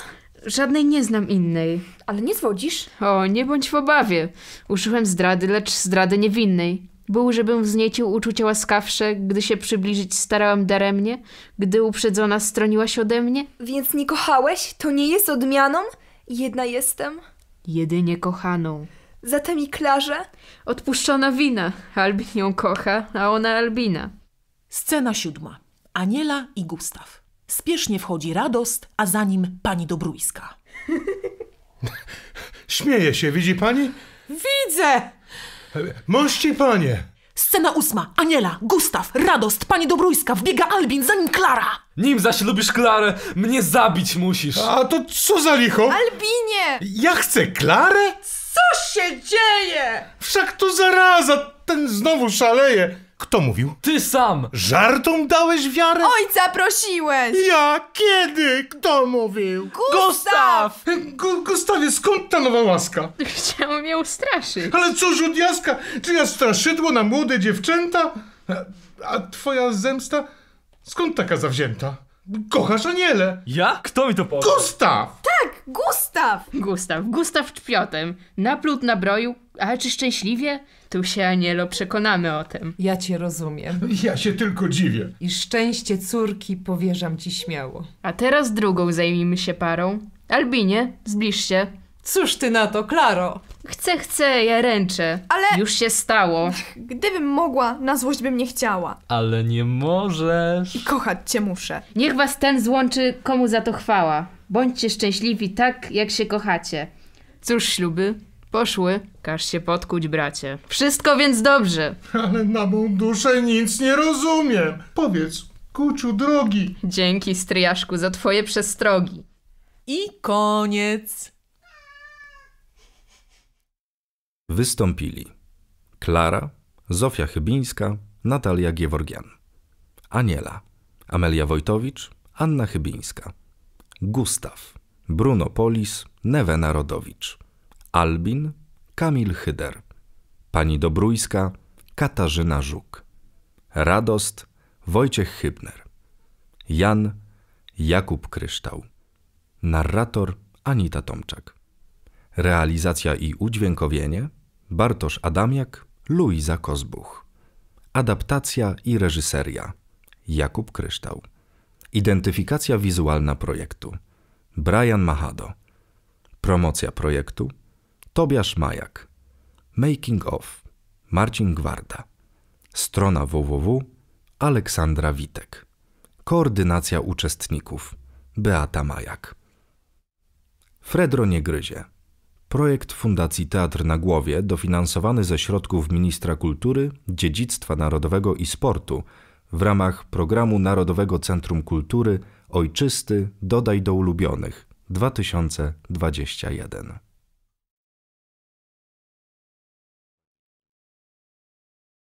Żadnej nie znam innej. Ale nie zwodzisz? O, nie bądź w obawie. Użyłem zdrady, lecz zdrady niewinnej. Był, żebym wzniecił uczucie łaskawsze, gdy się przybliżyć starałem daremnie, gdy uprzedzona stroniła się ode mnie? Więc nie kochałeś? To nie jest odmianą? Jedna jestem. Jedynie kochaną. Zatem i Klarze? Odpuszczona wina. Albin ją kocha, a ona Albina. Scena siódma. Aniela i Gustaw. Spiesznie wchodzi Radost, a za nim pani Dobrójska. Śmieje się, widzi pani? Widzę! Mości panie! Scena ósma. Aniela, Gustaw, Radost, pani Dobrójska, wbiega Albin, za nim Klara! Nim zaś lubisz Klarę, mnie zabić musisz! A to co za licho? Albinie! Ja chcę Klarę? Co się dzieje? Wszak to zaraza, ten znowu szaleje! Kto mówił? Ty sam! Żartom dałeś wiarę? Ojca prosiłeś! Ja kiedy? Kto mówił? Gustaw! Gustawie, skąd ta nowa łaska? Chciałem mnie ustraszyć. Ale cóż od jaska? Czy ja straszydło na młode dziewczęta? A, a twoja zemsta? Skąd taka zawzięta? Kochasz aniele! Ja? Kto mi to powiedział? Gustaw! Tak, Gustaw! Gustaw, Gustaw czpiotem. Naplód nabroił, ale czy szczęśliwie? Tu się, Anielo, przekonamy o tym. Ja cię rozumiem. Ja się tylko dziwię. I szczęście córki powierzam ci śmiało. A teraz drugą zajmijmy się parą. Albinie, zbliż się. Cóż ty na to, Klaro? Chcę, chcę, ja ręczę. Ale... Już się stało. Gdybym mogła, na złość bym nie chciała. Ale nie możesz. I kochać cię muszę. Niech was ten złączy, komu za to chwała. Bądźcie szczęśliwi tak, jak się kochacie. Cóż, śluby, poszły, każ się podkuć, bracie. Wszystko więc dobrze. Ale na mą duszę nic nie rozumiem. Powiedz, kuciu drogi. Dzięki, stryjaszku, za twoje przestrogi. I koniec. Wystąpili Klara, Zofia Chybińska, Natalia Gieworgian, Aniela, Amelia Wojtowicz, Anna Chybińska. Gustaw, Bruno Polis, Nevena Rodowicz, Albin, Kamil Hyder, Pani Dobrujska, Katarzyna Żuk, Radost, Wojciech Hybner, Jan, Jakub Kryształ, narrator Anita Tomczak, realizacja i udźwiękowienie Bartosz Adamiak, Luiza Kozbuch, adaptacja i reżyseria Jakub Kryształ. Identyfikacja wizualna projektu. Brian Mahado. Promocja projektu. Tobiasz Majak. Making of. Marcin Gwarda. Strona www. Aleksandra Witek. Koordynacja uczestników. Beata Majak. Fredro nie gryzie. Projekt Fundacji Teatr na Głowie, dofinansowany ze środków Ministra Kultury, Dziedzictwa Narodowego i Sportu w ramach programu Narodowego Centrum Kultury Ojczysty Dodaj do Ulubionych 2021.